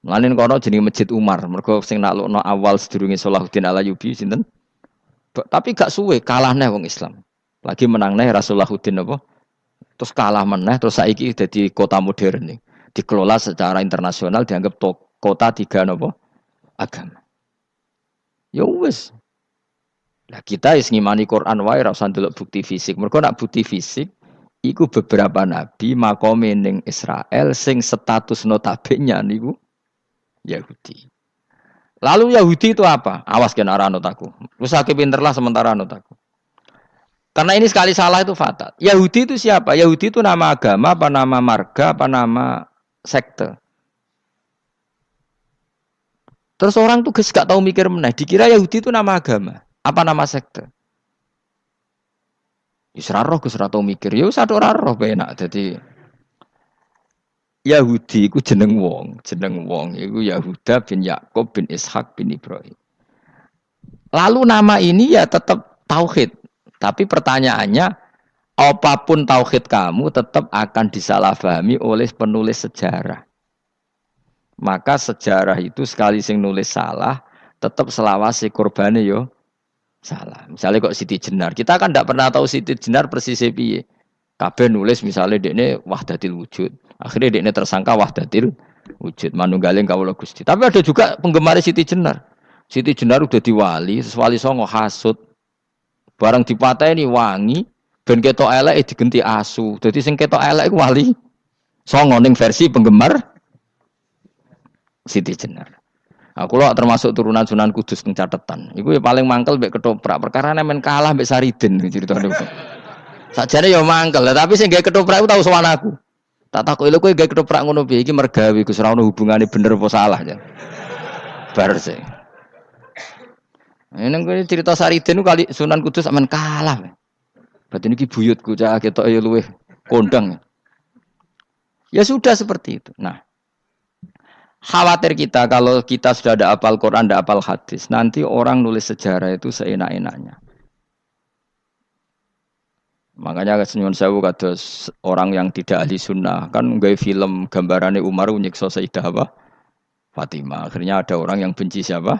Melanin kono jenis masjid Umar. Mereka sing nalono awal sedurungi Salahuddin ala Yubi. Sinten? Tapi gak suwe kalah nih wong Islam. Lagi menang nih Rasulullahuddin apa? Terus kalah meneh terus saiki jadi kota modern nih dikelola secara internasional dianggap kota tiga nopo agama. Ya wes. Lah kita is ngimani Quran wae ra usah bukti fisik. Mergo nak bukti fisik iku beberapa nabi makome ning Israel sing status notabene niku Yahudi. Lalu Yahudi itu apa? Awas kena notaku. usah kepinterlah sementara notaku. Karena ini sekali salah itu fatal. Yahudi itu siapa? Yahudi itu nama agama, apa nama marga, apa nama sekte. Terus orang tuh gak tahu mikir meneh, dikira Yahudi itu nama agama, apa nama sekte. Isra ya, roh Gus tau mikir, ya satu orang roh enak. Jadi Yahudi itu jeneng wong, jeneng wong iku Yahuda bin Yakob bin Ishak bin Ibrahim. Lalu nama ini ya tetap tauhid, tapi pertanyaannya apapun tauhid kamu tetap akan disalahfahami oleh penulis sejarah. Maka sejarah itu sekali sing nulis salah, tetap selawasi korbannya yo salah. Misalnya kok Siti Jenar, kita kan tidak pernah tahu Siti Jenar persis piye. Kabeh nulis misalnya dekne wahdatil wujud. Akhirnya dekne tersangka wahdatil wujud manunggaling kawula Gusti. Tapi ada juga penggemar Siti Jenar. Siti Jenar udah diwali, sesuai songo hasut. Barang dipatah ini wangi, Ben ketok elek ya digenti asu. Dadi sing ketok elek iku wali songo ning versi penggemar Siti Jenar. Aku nah, loh termasuk turunan Sunan Kudus ning catetan. Iku ya paling mangkel mek ketoprak. Perkara men kalah mek sariden. ceritane. Sakjane ya mangkel, tapi sing gawe ketoprak iku tau sowan aku. Tak takut lho kowe gawe ketoprak ngono piye iki mergawe Gus ora hubungane bener apa salah ya. Bar sih. Nah, Ini cerita sariden. kali Sunan Kudus aman kalah. Berarti ini buyutku cah kita ayo ya luwe kondang. Ya sudah seperti itu. Nah, khawatir kita kalau kita sudah ada apal Quran, ada apal hadis, nanti orang nulis sejarah itu seenak-enaknya. Makanya senyum sewu kados orang yang tidak ahli sunnah kan gay film gambarannya Umar nyiksa Sayyidah apa? Fatimah. Akhirnya ada orang yang benci siapa?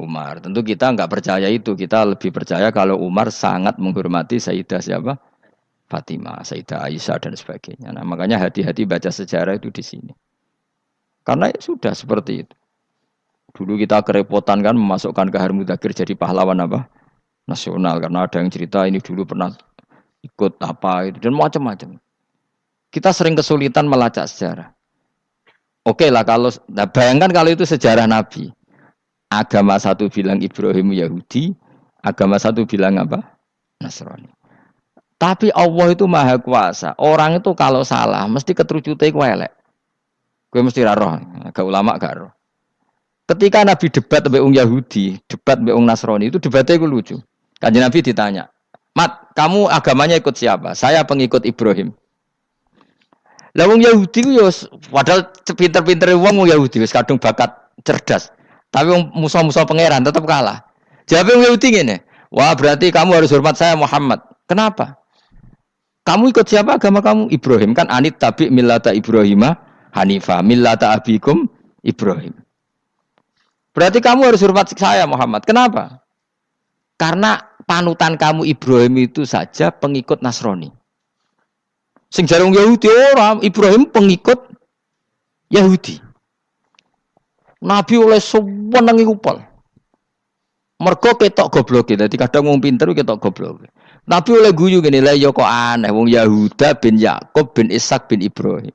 Umar. Tentu kita nggak percaya itu. Kita lebih percaya kalau Umar sangat menghormati Sayyidah siapa? Fatimah, Sayyidah Aisyah dan sebagainya. Nah, makanya hati-hati baca sejarah itu di sini. Karena ya sudah seperti itu. Dulu kita kerepotan kan memasukkan ke Mudakir jadi pahlawan apa? Nasional. Karena ada yang cerita ini dulu pernah ikut apa itu dan macam-macam. Kita sering kesulitan melacak sejarah. Oke okay lah kalau nah bayangkan kalau itu sejarah Nabi. Agama satu bilang Ibrahim Yahudi, agama satu bilang apa? Nasrani. Tapi Allah itu maha kuasa. Orang itu kalau salah mesti keterucute ku elek. Gue mesti roh, gak ulama gak roh. Ketika Nabi debat sampai Ung Yahudi, debat sampai Ung Nasrani, itu debatnya gue lucu. Kanjeng Nabi ditanya, Mat, kamu agamanya ikut siapa? Saya pengikut Ibrahim. Lah wong Yahudi ku yo ya padahal pinter pinter wong Yahudi wis kadung bakat cerdas. Tapi musuh-musuh pangeran tetap kalah. Jawabnya yang Yahudi ini, Wah, berarti kamu harus hormat saya Muhammad. Kenapa? Kamu ikut siapa agama kamu? Ibrahim kan anit tabi millata Ibrahimah hanifa millata abikum Ibrahim. Berarti kamu harus hormat saya Muhammad. Kenapa? Karena panutan kamu Ibrahim itu saja pengikut Nasrani. Sing jarung Yahudi orang Ibrahim pengikut Yahudi. Nabi oleh sewenengi kupol. Mergo ketok goblok dadi kadang wong pinter ketok goblok. Nabi oleh guyu gini lah yo iya kok aneh wong Yahuda bin Yakub bin Ishak bin Ibrahim.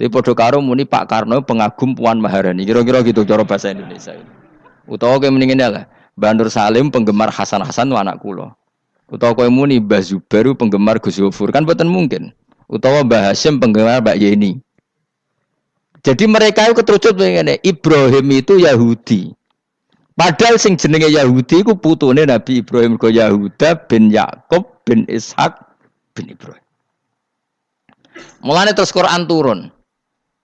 Tapi pada karo muni Pak Karno pengagum Puan Maharani. Kira-kira gitu cara bahasa Indonesia. Utawa kowe mendingin lah. Bandur Salim penggemar Hasan Hasan anak kula. Utawa kowe muni Mbah penggemar Gus Kan boten mungkin. Utawa Mbah Hasyim penggemar Mbak Yeni. Jadi mereka itu terucut mengenai Ibrahim itu Yahudi. Padahal sing jenenge Yahudi ku putune Nabi Ibrahim ke Yahuda bin Yakub bin Ishak bin Ibrahim. Mulane terus Quran turun.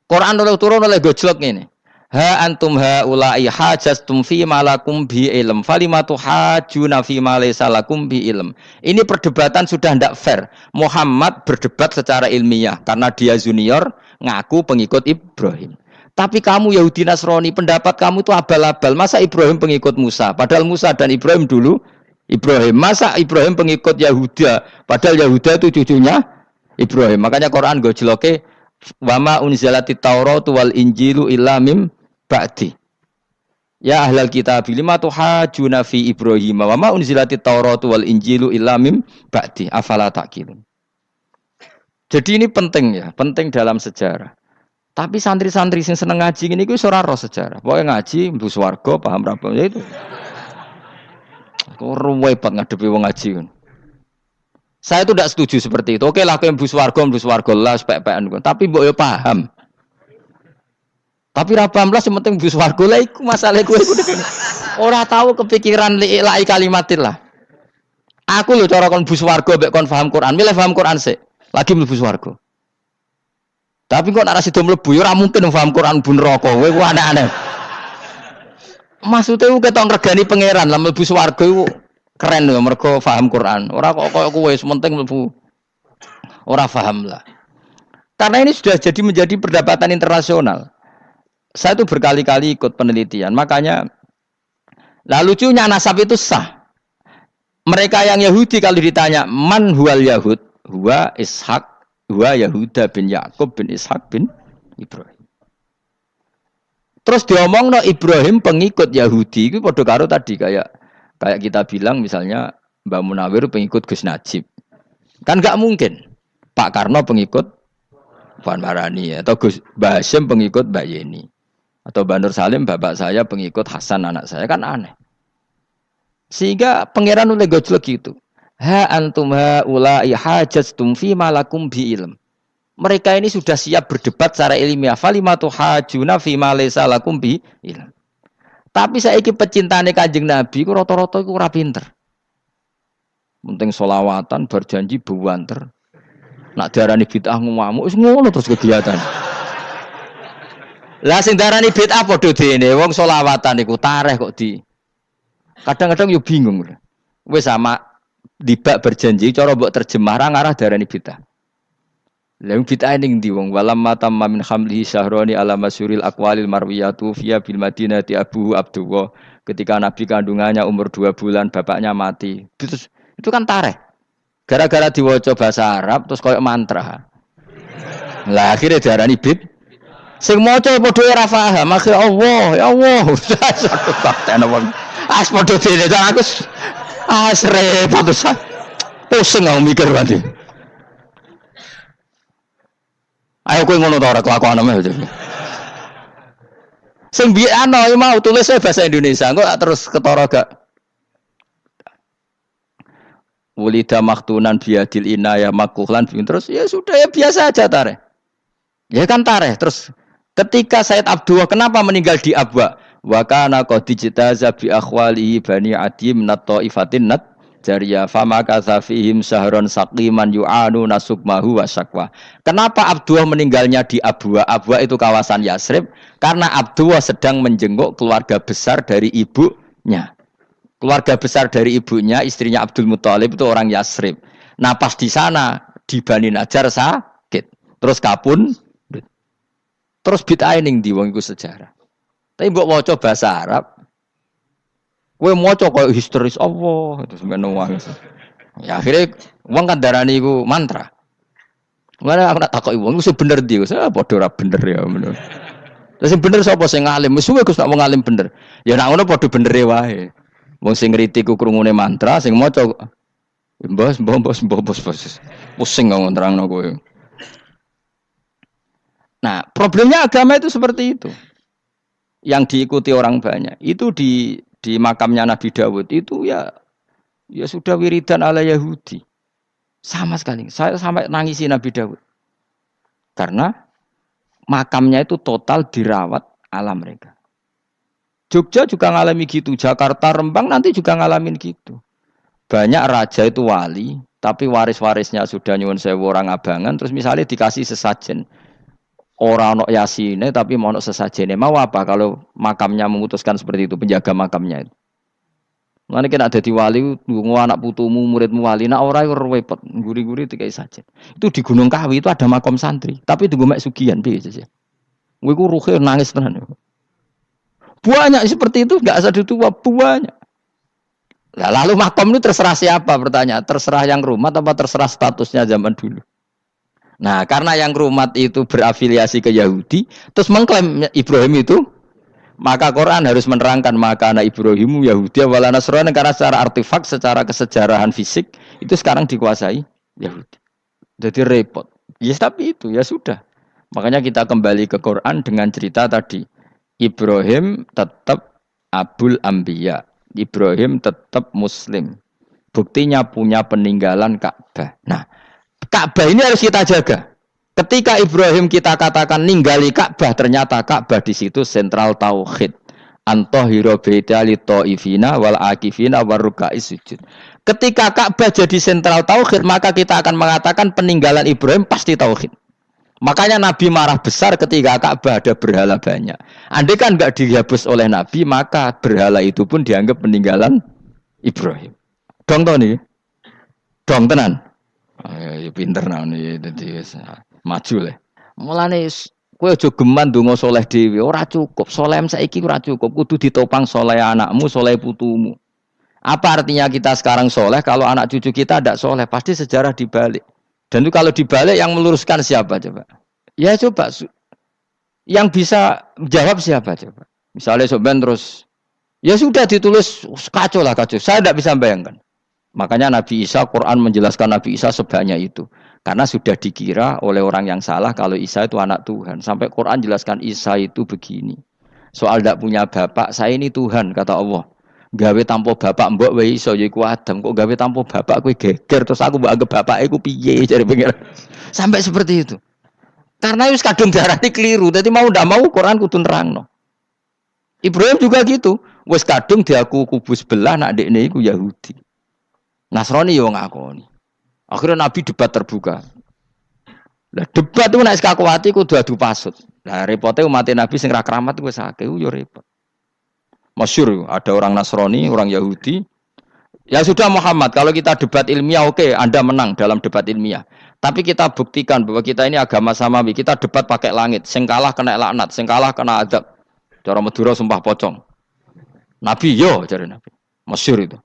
Quran turun turun oleh gojlok ini. Ha antum ha ulai hajastum fi malakum bi ilm falimatu haju nafi malaysa lakum bi ilm. Ini perdebatan sudah tidak fair. Muhammad berdebat secara ilmiah karena dia junior, ngaku pengikut Ibrahim. Tapi kamu Yahudi Nasrani, pendapat kamu itu abal-abal. Masa Ibrahim pengikut Musa? Padahal Musa dan Ibrahim dulu Ibrahim. Masa Ibrahim pengikut Yahuda? Padahal Yahuda itu cucunya Ibrahim. Makanya Quran gue jeloke wama unzalati Taurat wal Injilu ilamim ba'di. Ya ahlal kitab lima hajuna fi Ibrahim wama unzilati Taurat wal Injilu ilamim ba'di afala jadi ini penting ya, penting dalam sejarah. Tapi santri-santri sing seneng ngaji ini gue ora roh sejarah. Pokoknya ngaji mlebu swarga paham ra ya itu. Kok ruwet ngadepi wong ngaji Saya itu tidak setuju seperti itu. Oke lah, kau bus buswargo bus warga lah, sepek-pekan. Tapi boleh yo paham. Tapi ra paham lah, penting bus lah, iku masalah gue. Orang tahu kepikiran li'i la'i kalimatil lah. Aku loh cara kon bus warga, kon paham Quran. Mila paham Quran sih lagi mlebu swarga. Tapi kok nak sido mlebu ya ora mungkin paham Quran bun neraka. Kowe ku aneh-aneh. Maksudnya ku ketok regani pangeran lah mlebu swarga iku keren lho mergo paham Quran. Ora kok koyo kowe sementing mlebu ora paham lah. Karena ini sudah jadi menjadi perdebatan internasional. Saya itu berkali-kali ikut penelitian, makanya lah lucunya nasab itu sah. Mereka yang Yahudi kalau ditanya man huwal Yahud, Huwa Ishak, huwa Yahuda bin Yakub bin Ishak bin Ibrahim. Terus diomong no Ibrahim pengikut Yahudi itu pada karo tadi kayak kayak kita bilang misalnya Mbak Munawir pengikut Gus Najib. Kan gak mungkin Pak Karno pengikut Puan Marani atau Gus Basim pengikut Mbak Yeni atau Nur Salim bapak saya pengikut Hasan anak saya kan aneh. Sehingga pangeran oleh gojlek itu. Ha antum ha haula hajastum fi malakum bi ilm. Mereka ini sudah siap berdebat secara ilmiah. Falimatu hajuna fi malaysa lakum bi ilm. Tapi saya ini pecintane kanjeng Nabi, ku roto-roto ku ora pinter. Penting solawatan berjanji buwanter. Nak darani bid'ah ngomamu wis ngono terus kegiatan. Lah sing darani bid'ah padha dene wong solawatan iku tareh kok di. Kadang-kadang yo bingung. Wis sama dibak berjanji cara mbok terjemah ra ngarah darani bita lan kita ning ndi wong walam mata min hamlihi syahroni ala masyuril aqwalil marwiyatu fiya bil madinati Abu Abdullah. Ketika Nabi kandungannya umur dua bulan, bapaknya mati. Terus itu kan tareh. Gara-gara diwaca bahasa Arab terus koyo mantra. Lah akhirnya diarani bib Sing maca padha ora paham, akhir Allah, ya Allah. Aspadha [LAUGHS] ah, dene aku As repot terus. Pusing nggak mikir berarti. Ayo kau ngono ta ora kelakuan itu Sing biyen ana mau tulis bahasa Indonesia, engko terus ketara gak Wulida maktunan biadil inaya makuhlan terus ya sudah ya biasa aja tareh. Ya kan tareh terus ketika Said Abdullah kenapa meninggal di Abwa? Wa kana qad dijtaza bi akhwalihi bani adim min at-ta'ifatin nat jariyah fama kasafihim fihim sahron saqiman yu'anu nasukmahu wa syakwa. Kenapa Abdullah meninggalnya di Abwa? Abwa itu kawasan Yasrib karena Abdullah sedang menjenguk keluarga besar dari ibunya. Keluarga besar dari ibunya, istrinya Abdul Muthalib itu orang Yasrib. Nah pas di sana di Bani Najjar sakit. Terus kapun. Terus bid'ah ning di wong iku sejarah. Tapi buat mau coba bahasa Arab. mau mau coba historis Allah itu sebenarnya uang, Ya akhirnya uang kan nih niku mantra. Mana aku nak takoki Gue sih bener dia, Saya bodoh rap bener ya ngono. Terus bener siapa sih ngalim? Wis gue gue nak alim bener. Ya nak ngono bener ya e wah. Wong sing ngritik ku krungune mantra, sing maca Bos, bos, bos, bos, bos, pusing kamu terang no Nah, problemnya agama itu seperti itu yang diikuti orang banyak itu di di makamnya Nabi Dawud itu ya ya sudah wiridan ala Yahudi sama sekali saya sampai nangisi Nabi Dawud karena makamnya itu total dirawat ala mereka Jogja juga ngalami gitu Jakarta Rembang nanti juga ngalamin gitu banyak raja itu wali tapi waris-warisnya sudah nyuwun sewa orang abangan terus misalnya dikasih sesajen orang nok yasine tapi mau nok sesajene mau apa kalau makamnya memutuskan seperti itu penjaga makamnya itu Mana kena ada di wali, tunggu anak putumu, muridmu wali, nak orang yang repot, guri-guri tiga saja. Itu di Gunung Kawi itu ada makom santri, tapi itu gue sugian bi saja. Ya? Gue ku ruhe nangis tenan. Ya. Banyak seperti itu, nggak ada tua banyak. Nah, lalu makom itu terserah siapa bertanya? Terserah yang rumah apa terserah statusnya zaman dulu? Nah, karena yang rumat itu berafiliasi ke Yahudi, terus mengklaim Ibrahim itu, maka Quran harus menerangkan maka anak Ibrahim Yahudi wala Nasrani karena secara artefak, secara kesejarahan fisik itu sekarang dikuasai Yahudi. Jadi repot. Ya yes, tapi itu ya sudah. Makanya kita kembali ke Quran dengan cerita tadi. Ibrahim tetap Abul Ambiya. Ibrahim tetap Muslim. Buktinya punya peninggalan Ka'bah. Nah, Ka'bah ini harus kita jaga. Ketika Ibrahim kita katakan ninggali Ka'bah, ternyata Ka'bah di situ sentral tauhid. Antohiro bedali ta'ifina wal akifina warukai sujud. Ketika Ka'bah jadi sentral tauhid, maka kita akan mengatakan peninggalan Ibrahim pasti tauhid. Makanya Nabi marah besar ketika Ka'bah ada berhala banyak. Andai kan nggak dihapus oleh Nabi, maka berhala itu pun dianggap peninggalan Ibrahim. Dong Tony, nih? Dong tenan. Ya pinter nah ya, jadi hmm. ah, maju lah. Mulane kowe aja geman donga soleh dhewe, ora cukup. Soleh saiki ora cukup, kudu ditopang soleh anakmu, soleh putumu. Apa artinya kita sekarang soleh kalau anak cucu kita tidak soleh? Pasti sejarah dibalik. Dan itu kalau dibalik yang meluruskan siapa coba? Ya coba yang bisa jawab siapa coba? Misalnya Soben terus ya sudah ditulis kacau lah kacau. Saya tidak bisa bayangkan. Makanya Nabi Isa, Quran menjelaskan Nabi Isa sebanyak itu. Karena sudah dikira oleh orang yang salah kalau Isa itu anak Tuhan. Sampai Quran jelaskan Isa itu begini. Soal tidak punya bapak, saya ini Tuhan, kata Allah. Gawe tanpa bapak mbok wei iso ya Kok gawe tanpa bapak kowe geger terus aku mbak anggap bapak aku piye cari [LAUGHS] pengen. Sampai seperti itu. Karena wis kadung ini keliru. Jadi mau ndak mau Quran kudu no Ibrahim juga gitu. Wes kadung diaku kubus belah nak dek iku Yahudi. Nasrani yo ya ngakoni. Akhirnya Nabi debat terbuka. Lah debat itu naik kakuati dua adu pasut. Lah repotnya umat Nabi sing ra kramat kuwi sakit yo repot. Masyur, ada orang Nasrani, orang Yahudi. Ya sudah Muhammad, kalau kita debat ilmiah oke, okay, Anda menang dalam debat ilmiah. Tapi kita buktikan bahwa kita ini agama samawi. Kita debat pakai langit. Sing kalah kena laknat, sing kalah kena adab. Cara Madura sumpah pocong. Nabi yo cari Nabi. Masyur itu.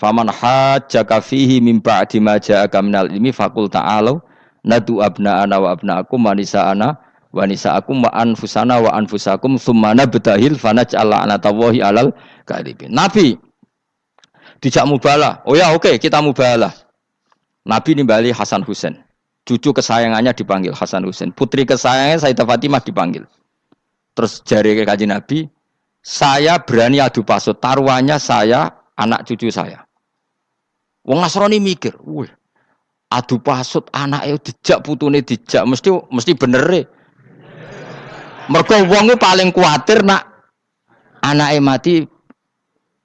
Faman hajjaka fihi min ba'di ma ja'aka minal ilmi faqul ta'alu nadu abna'ana wa abna'akum wa nisa'ana wa nisa'akum wa anfusana wa anfusakum thumma nabtahil fanaj'ala ta'wahi alal kadhibin. Nabi dijak mubalah. Oh ya oke okay, kita mubalah. Nabi nimbali Hasan Husain. Cucu kesayangannya dipanggil Hasan Husain. Putri kesayangannya Sayyidah Fatimah dipanggil. Terus jari kaji Nabi, saya berani adu pasut. Taruhannya saya, anak cucu saya. Wong Nasrani mikir, wih, adu pasut itu dijak putune dijak mesti mesti bener deh. Mereka wong paling kuatir nak anaknya mati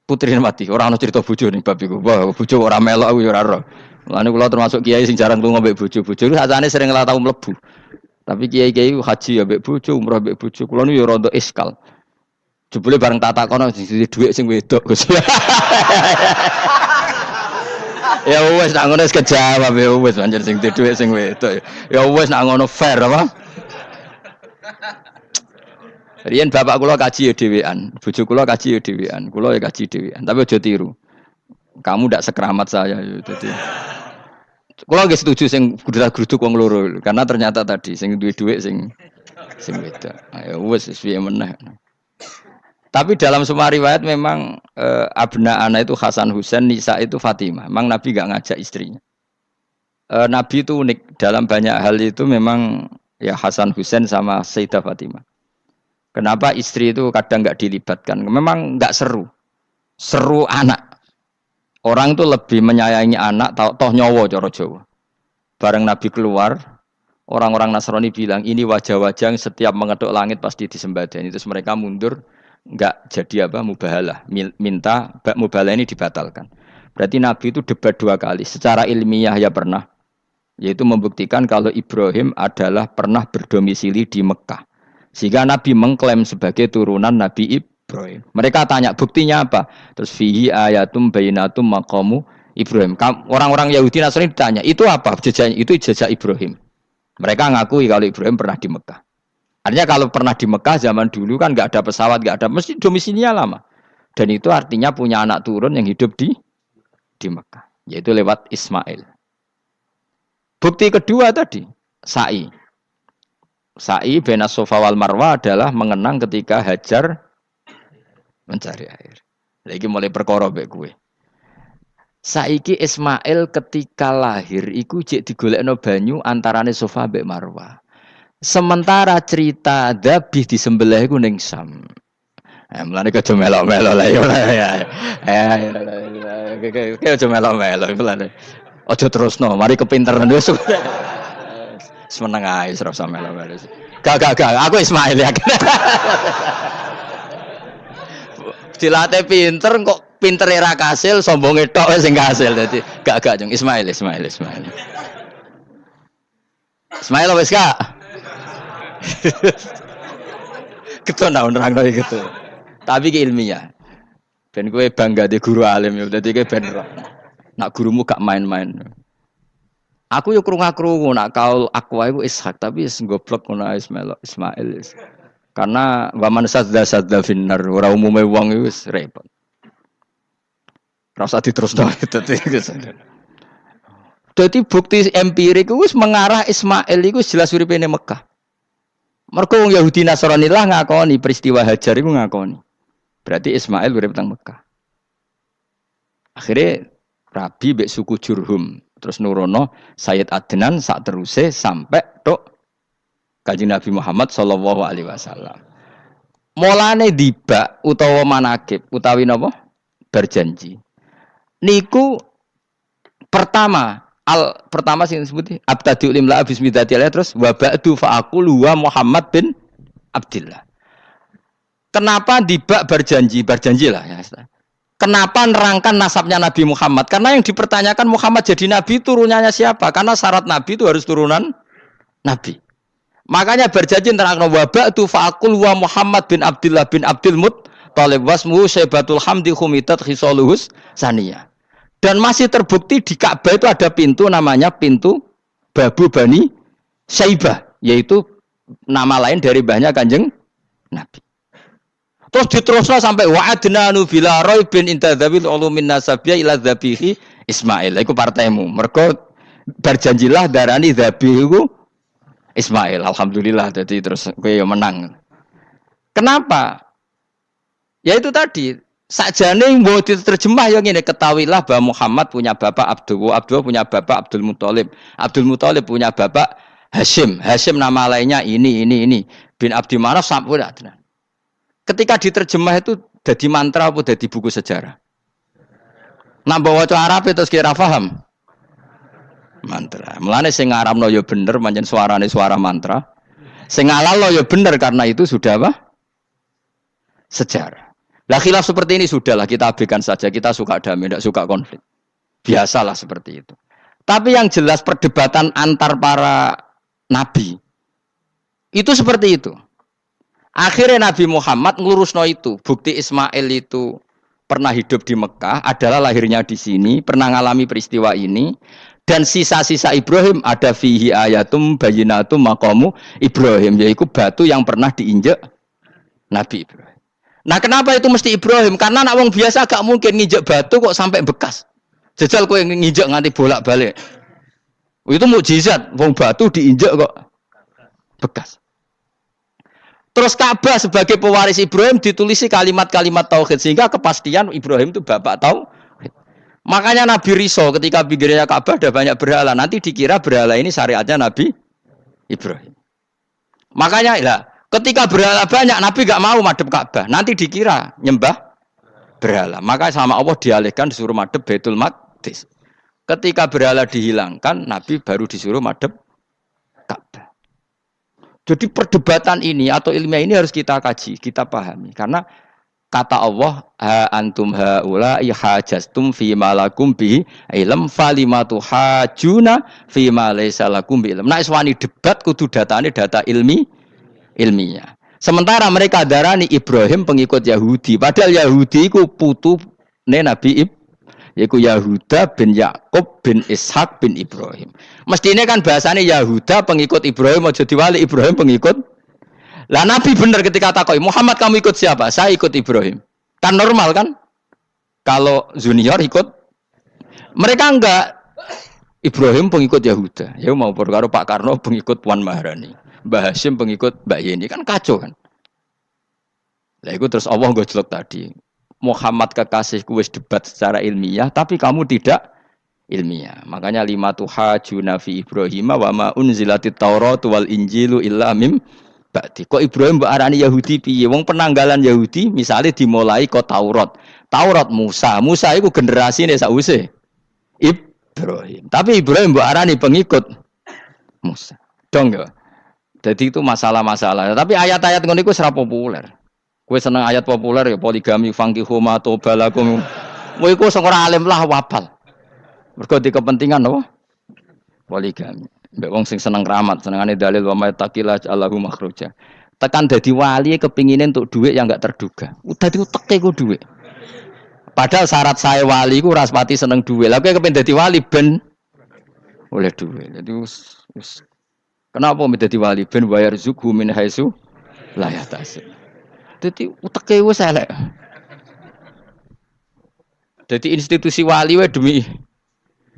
putri mati. Orang ana cerita bojo ning bab iku. Wah, bojo ora melo aku ora ora. Mulane termasuk kiai sing jarang lunga mbek bojo. lu asane sering ora tau mlebu. Tapi kiai-kiai haji ya mbek bojo, umrah mbek bojo. Kula niku ya rondo iskal. Jebule bareng tatakono sing duwe dhuwit sing wedok. [LAUGHS] ya wes nak ngono wis ya wes anjir sing dhuwit sing wedok. Ya wes nak ngono fair apa? Rian bapak kulo kaji ya an bojo kulo kaji ya an kulo ya kaji an tapi aja tiru. Kamu ndak sekeramat saya ya kulo Kula setuju sing grudak-gruduk wong loro karena ternyata tadi sing duwe dhuwit sing sing wedok. Ayo wes wis piye tapi dalam semua riwayat memang e, Abna Ana itu Hasan Husain, Nisa itu Fatimah. Memang Nabi gak ngajak istrinya. E, Nabi itu unik dalam banyak hal itu memang ya Hasan Husain sama Sayyidah Fatimah. Kenapa istri itu kadang gak dilibatkan? Memang gak seru. Seru anak. Orang itu lebih menyayangi anak, toh, toh nyowo coro Jawa. Bareng Nabi keluar, orang-orang Nasrani bilang ini wajah-wajah yang setiap mengetuk langit pasti disembadani. Terus mereka mundur nggak jadi apa mubahalah minta mubahalah ini dibatalkan berarti Nabi itu debat dua kali secara ilmiah ya pernah yaitu membuktikan kalau Ibrahim adalah pernah berdomisili di Mekah sehingga Nabi mengklaim sebagai turunan Nabi Ibrahim mereka tanya buktinya apa terus fihi ayatum bayinatum makomu Ibrahim orang-orang Yahudi Nasrani ditanya itu apa jejaknya itu jejak Ibrahim mereka ngakui kalau Ibrahim pernah di Mekah Artinya kalau pernah di Mekah zaman dulu kan nggak ada pesawat, nggak ada mesti domisilinya lama. Dan itu artinya punya anak turun yang hidup di di Mekah, yaitu lewat Ismail. Bukti kedua tadi, sa'i. Sa'i bin sofa wal marwa adalah mengenang ketika Hajar mencari air. Lagi mulai perkara baik gue. Saiki Ismail ketika lahir iku cek digolekno banyu antarane sofa mbek Marwa. Sementara cerita dabih disembelih iku ning Sam. Eh, mulane aja melo-melo lah iya, ya. Eh, oke iya, iya, aja melo-melo mulane. Aja terusno, mari kepinteran wis. Semeneng ae ora usah melo-melo. Gak gak gak, aku Ismail ya. dilatih pinter kok pinter era kasil sombong itu sing kasil jadi gak gak jeng Ismail Ismail Ismail Ismail wes kak Ketua nak nerang lagi gitu. Tapi ke ilmiah. Ben gue bangga di guru alim ya. Jadi gue ben Nak gurumu gak main-main. Aku yuk kerungah kerungu nak kau aku ibu Ishak tapi is goblok ngono Ismail Ismail. Karena waman sadda sadda finnar ora umume wong iku terus repot. Rasa tiga saja. Jadi bukti empirik itu mengarah Ismail itu jelas suri Mekah. Mergo wong Yahudi Nasrani lah ngakoni peristiwa Hajar iku ngakoni. Berarti Ismail urip teng Mekah. Akhirnya Rabi mbek suku Jurhum terus nurono Sayyid Adnan sak teruse sampai tok Kanjeng Nabi Muhammad sallallahu alaihi wasallam. Mulane diba utawa manakib utawi napa? Berjanji. Niku pertama al pertama sih disebut abtadi la abis midatillah terus wabak wabadu faaku luwa Muhammad bin Abdillah. Kenapa dibak berjanji berjanji lah ya. Kenapa nerangkan nasabnya Nabi Muhammad? Karena yang dipertanyakan Muhammad jadi Nabi turunannya siapa? Karena syarat Nabi itu harus turunan Nabi. Makanya berjanji wabak itu faakul wa Muhammad bin Abdillah bin Abdul Mut talib wasmu syaibatul hamdi humitat khisoluhus saniyah. Dan masih terbukti di Ka'bah itu ada pintu namanya pintu Babu Bani Saibah, yaitu nama lain dari banyak kanjeng Nabi. Terus diteruslah sampai wa'adna nu bila roy bin intadzabil ulumin nasabiyah ila zabihi Ismail. Itu partaimu. mereka berjanjilah darani dzabihu Ismail. Alhamdulillah jadi terus gue ya menang. Kenapa? Ya itu tadi Sakjane mbok diterjemah yang ngene ketahuilah bahwa Muhammad punya bapak Abdul, Abdul punya bapak Abdul Muthalib, Abdul Muthalib punya bapak Hashim, Hashim nama lainnya ini ini ini bin Abdi Manaf sampun Ketika diterjemah itu jadi mantra apa jadi buku sejarah? Nambah waca Arab itu kira faham Mantra. Mulane sing ngaramno ya bener suara suarane suara mantra. Sing alalno ya bener karena itu sudah apa? Sejarah. Lah khilaf seperti ini sudahlah kita abaikan saja. Kita suka damai, tidak suka konflik. Biasalah seperti itu. Tapi yang jelas perdebatan antar para nabi itu seperti itu. Akhirnya Nabi Muhammad ngurusno itu. Bukti Ismail itu pernah hidup di Mekah, adalah lahirnya di sini, pernah mengalami peristiwa ini. Dan sisa-sisa Ibrahim ada fihi ayatum bayinatum makomu Ibrahim, yaitu batu yang pernah diinjak Nabi Ibrahim. Nah kenapa itu mesti Ibrahim? Karena anak wong biasa gak mungkin nginjek batu kok sampai bekas. Jajal kok yang nginjek nganti bolak balik. Itu mukjizat, wong batu diinjek kok bekas. Terus Ka'bah sebagai pewaris Ibrahim ditulisi kalimat-kalimat tauhid sehingga kepastian Ibrahim itu bapak tahu. Makanya Nabi Riso ketika bigirnya Ka'bah ada banyak berhala. Nanti dikira berhala ini syariatnya Nabi Ibrahim. Makanya lah Ketika berhala banyak, Nabi gak mau madep Ka'bah. Nanti dikira nyembah berhala. Maka sama Allah dialihkan disuruh madep Baitul Maqdis. Ketika berhala dihilangkan, Nabi baru disuruh madep Ka'bah. Jadi perdebatan ini atau ilmiah ini harus kita kaji, kita pahami. Karena kata Allah, ha antum haula hajastum fi malakum bi ilm falimatu hajuna fi ma laisa lakum bi ilm. nah iswani debat kudu datane data ilmi ilmiah. Sementara mereka darani Ibrahim pengikut Yahudi. Padahal Yahudi itu putu ne Nabi Ibrahim. Yaitu Yahuda bin Yakub bin Ishak bin Ibrahim. Mestinya kan bahasanya Yahuda pengikut Ibrahim. Mau jadi wali Ibrahim pengikut. Lah Nabi benar ketika takoi Muhammad kamu ikut siapa? Saya ikut Ibrahim. Kan normal kan? Kalau junior ikut. Mereka enggak. Ibrahim pengikut Yahuda. Ya mau perkara Pak Karno pengikut Puan Maharani. Mbah Hashim pengikut Mbah Yeni kan kacau kan. Lah itu terus Allah gue jelek tadi. Muhammad kekasihku wis debat secara ilmiah tapi kamu tidak ilmiah. Makanya lima tuha junafi Ibrahim wa ma unzilati Taurat wal Injilu illa mim bakti. Kok Ibrahim mbok arani Yahudi piye? Wong penanggalan Yahudi misalnya dimulai kok Taurat. Taurat Musa. Musa itu generasi nih usih. Ibrahim. Tapi Ibrahim mbok arani pengikut Musa. Dong ya. Jadi itu masalah-masalah. Tapi ayat-ayat ngono iku serap populer. Kowe seneng ayat populer ya poligami huma tobalakum. [LAUGHS] Kowe iku sing ora alim lah wabal. Mergo di kepentingan apa? Poligami. Mbak wong sing seneng keramat, senengane dalil wa ma taqila Allahu makhruja. Tekan dadi wali kepinginin untuk duit yang enggak terduga. Udah itu teke ku duit. Padahal syarat saya wali ku raspati seneng duit. Lah kowe kepen dadi wali ben oleh duit. Jadi us, us Kenapa menjadi wali ben bayar zuku min haisu layah tasik. Jadi uteke wis elek. Jadi institusi wali wae demi.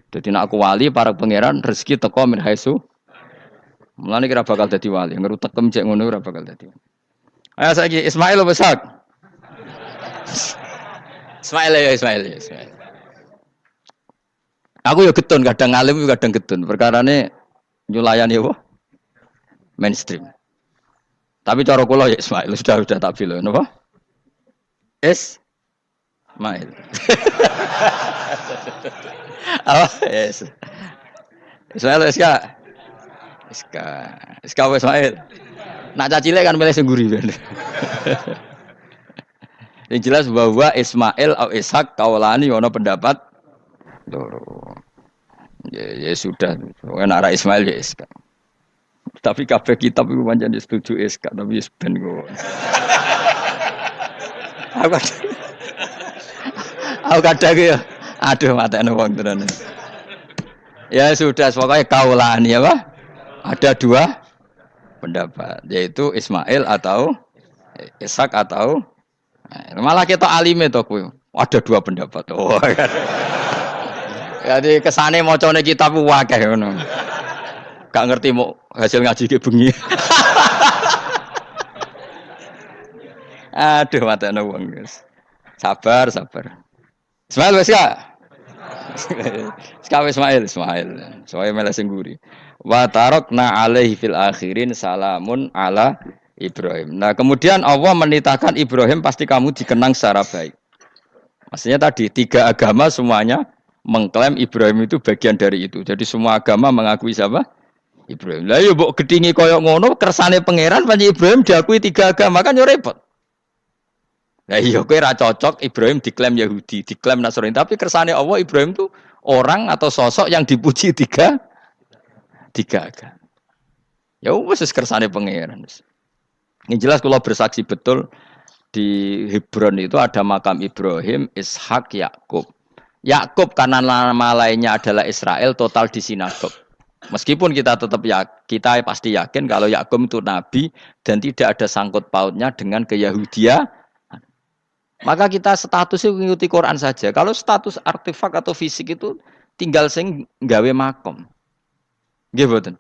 Jadi nak aku wali para pangeran rezeki teko min haisu. Mulane kira bakal dadi wali, ngerutekem cek ngono ora bakal dadi. Ayo saiki Ismail apa besar. Ismail ya Ismail ya Ismail. Aku ya getun kadang ngalim kadang getun. Perkarane nyulayani apa? mainstream. Tapi cara kula ya Ismail sudah sudah tak bilo napa? Is Ismail. Apa? [LAUGHS] Oh, yes. Ismail Wis ka wis Ismail. Nak cacile kan milih sing guri. [LAUGHS] Yang jelas bahwa Ismail atau Ishak Kaulani ono pendapat loro. Ya, ya sudah, enak arah Ismail ya Ishak. Tapi kabeh kitab iku pancen setuju SK tapi wis ben Aku Aku kadang ya. Aduh matene wong tenan. Ya sudah, pokoknya kaulani ya Pak. Ada dua pendapat, yaitu Ismail atau Ishak atau malah kita alime to kuwi. Ada dua pendapat. Oh, kan. Jadi kesane macane kitab akeh ngono. Gak ngerti mau hasil ngaji ke bengi. Aduh mata no wong guys. Sabar, sabar. Ismail wes ya. Sekawe Ismail, Ismail. Soalnya malah singguri. Wa tarokna alaihi fil akhirin salamun ala Ibrahim. Nah kemudian Allah menitahkan Ibrahim pasti kamu dikenang secara baik. Maksudnya tadi tiga agama semuanya mengklaim Ibrahim itu bagian dari itu. Jadi semua agama mengakui siapa? Ibrahim. Lah yo iya, mbok gedingi koyok ngono kersane pangeran panji Ibrahim diakui tiga agama kan yo repot. Lah iya kowe ra cocok Ibrahim diklaim Yahudi, diklaim Nasrani, tapi kersane Allah Ibrahim tuh orang atau sosok yang dipuji tiga tiga agama. Ya wis kersane pangeran. Ini jelas kalau bersaksi betul di Hebron itu ada makam Ibrahim, Ishak, Yakub. Yakub karena nama lainnya adalah Israel total di sinagog. Meskipun kita tetap ya kita pasti yakin kalau Yakum itu nabi dan tidak ada sangkut pautnya dengan ke keyahudia. Maka kita statusnya mengikuti Quran saja. Kalau status artefak atau fisik itu tinggal sing gawe makom. Gitu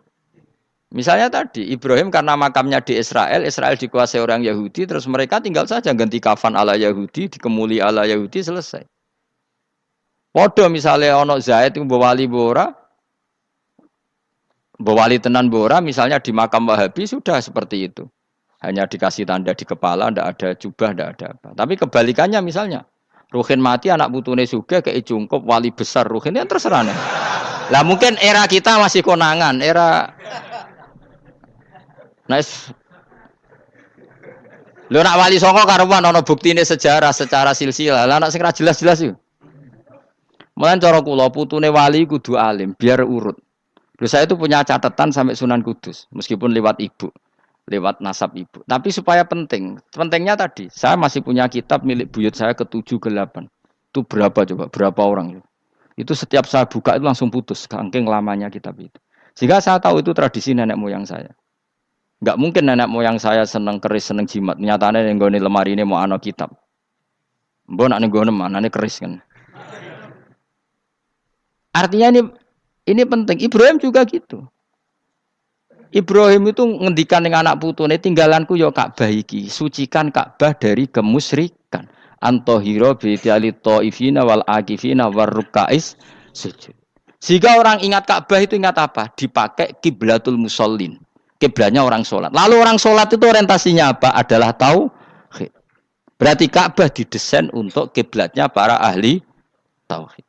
Misalnya tadi Ibrahim karena makamnya di Israel, Israel dikuasai orang Yahudi, terus mereka tinggal saja ganti kafan ala Yahudi, dikemuli ala Yahudi selesai. Podo misalnya ono Zaid yang bawa bora, Wali tenan Bora misalnya di makam Wahabi sudah seperti itu. Hanya dikasih tanda di kepala, tidak ada jubah, tidak ada apa. Tapi kebalikannya misalnya, Ruhin mati anak butune juga kayak cungkup wali besar Ruhin yang terserah nih. Lah mungkin era kita masih konangan, era Nice. Lo nak wali songo karuan bukti ini sejarah secara silsilah. Lah nak segera jelas-jelas yuk. Mulane cara putune wali kudu alim biar urut. Lalu saya itu punya catatan sampai Sunan Kudus, meskipun lewat ibu, lewat nasab ibu. Tapi supaya penting, pentingnya tadi, saya masih punya kitab milik buyut saya ke ke delapan. Itu berapa coba? Berapa orang? Itu itu setiap saya buka itu langsung putus, kangking lamanya kitab itu. Sehingga saya tahu itu tradisi nenek moyang saya. Enggak mungkin nenek moyang saya seneng keris, seneng jimat. Nyatanya yang gue lemari ini mau ano kitab. Mbok nak nih gue mana nih keris kan? Artinya ini ini penting. Ibrahim juga gitu. Ibrahim itu ngendikan dengan anak putune tinggalanku yo kak baiki sucikan Ka'bah dari kemusyrikan. Antohiro bi'tiali ta'ifina wal akifina warukais sujud. Jika orang ingat Ka'bah itu ingat apa? Dipakai kiblatul musallin. Kiblatnya orang sholat. Lalu orang sholat itu orientasinya apa? Adalah tahu. Berarti Ka'bah didesain untuk kiblatnya para ahli tauhid.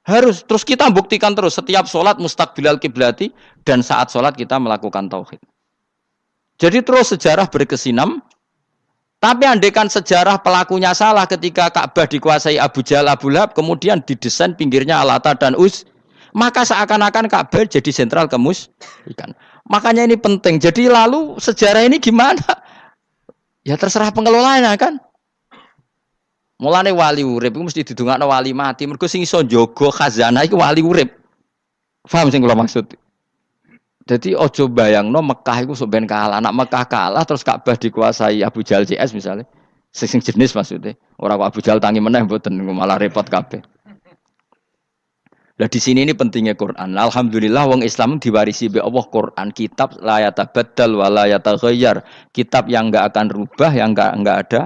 Harus terus kita buktikan terus setiap sholat mustaqbilal kiblati dan saat sholat kita melakukan tauhid. Jadi terus sejarah berkesinam. Tapi andekan sejarah pelakunya salah ketika Ka'bah dikuasai Abu Jahal Abu Lahab kemudian didesain pinggirnya Alata dan Us maka seakan-akan Ka'bah jadi sentral kemus ikan. Makanya ini penting. Jadi lalu sejarah ini gimana? Ya terserah pengelolanya kan. Mulane wali urip iku mesti didongakno wali mati. Mergo sing iso njogo khazanah iku wali urip. Paham sing kula maksud? Jadi ojo bayangno Mekah iku sok ben kalah. Anak Mekah kalah terus Ka'bah dikuasai Abu Jahal CS misalnya. Sing jenis maksudnya. Orang kok Abu Jahal tangi meneh mboten malah repot kabeh. Lah di sini ini pentingnya Quran. Alhamdulillah wong Islam diwarisi be Allah Quran, kitab la yatabaddal wa la yataghayyar, kitab yang enggak akan rubah, yang enggak enggak ada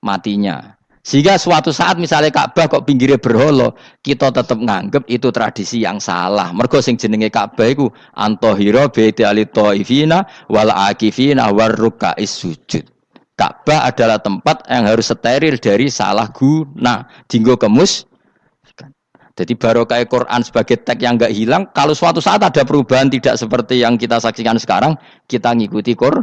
matinya. Sehingga suatu saat misalnya Ka'bah kok pinggirnya berholo, kita tetap nganggep itu tradisi yang salah. Mergo sing jenenge Ka'bah iku antohiro baiti ali taifina wal akifina war sujud. Ka'bah adalah tempat yang harus steril dari salah guna. Dinggo kemus jadi barokah Quran sebagai tag yang gak hilang. Kalau suatu saat ada perubahan tidak seperti yang kita saksikan sekarang, kita ngikuti Quran.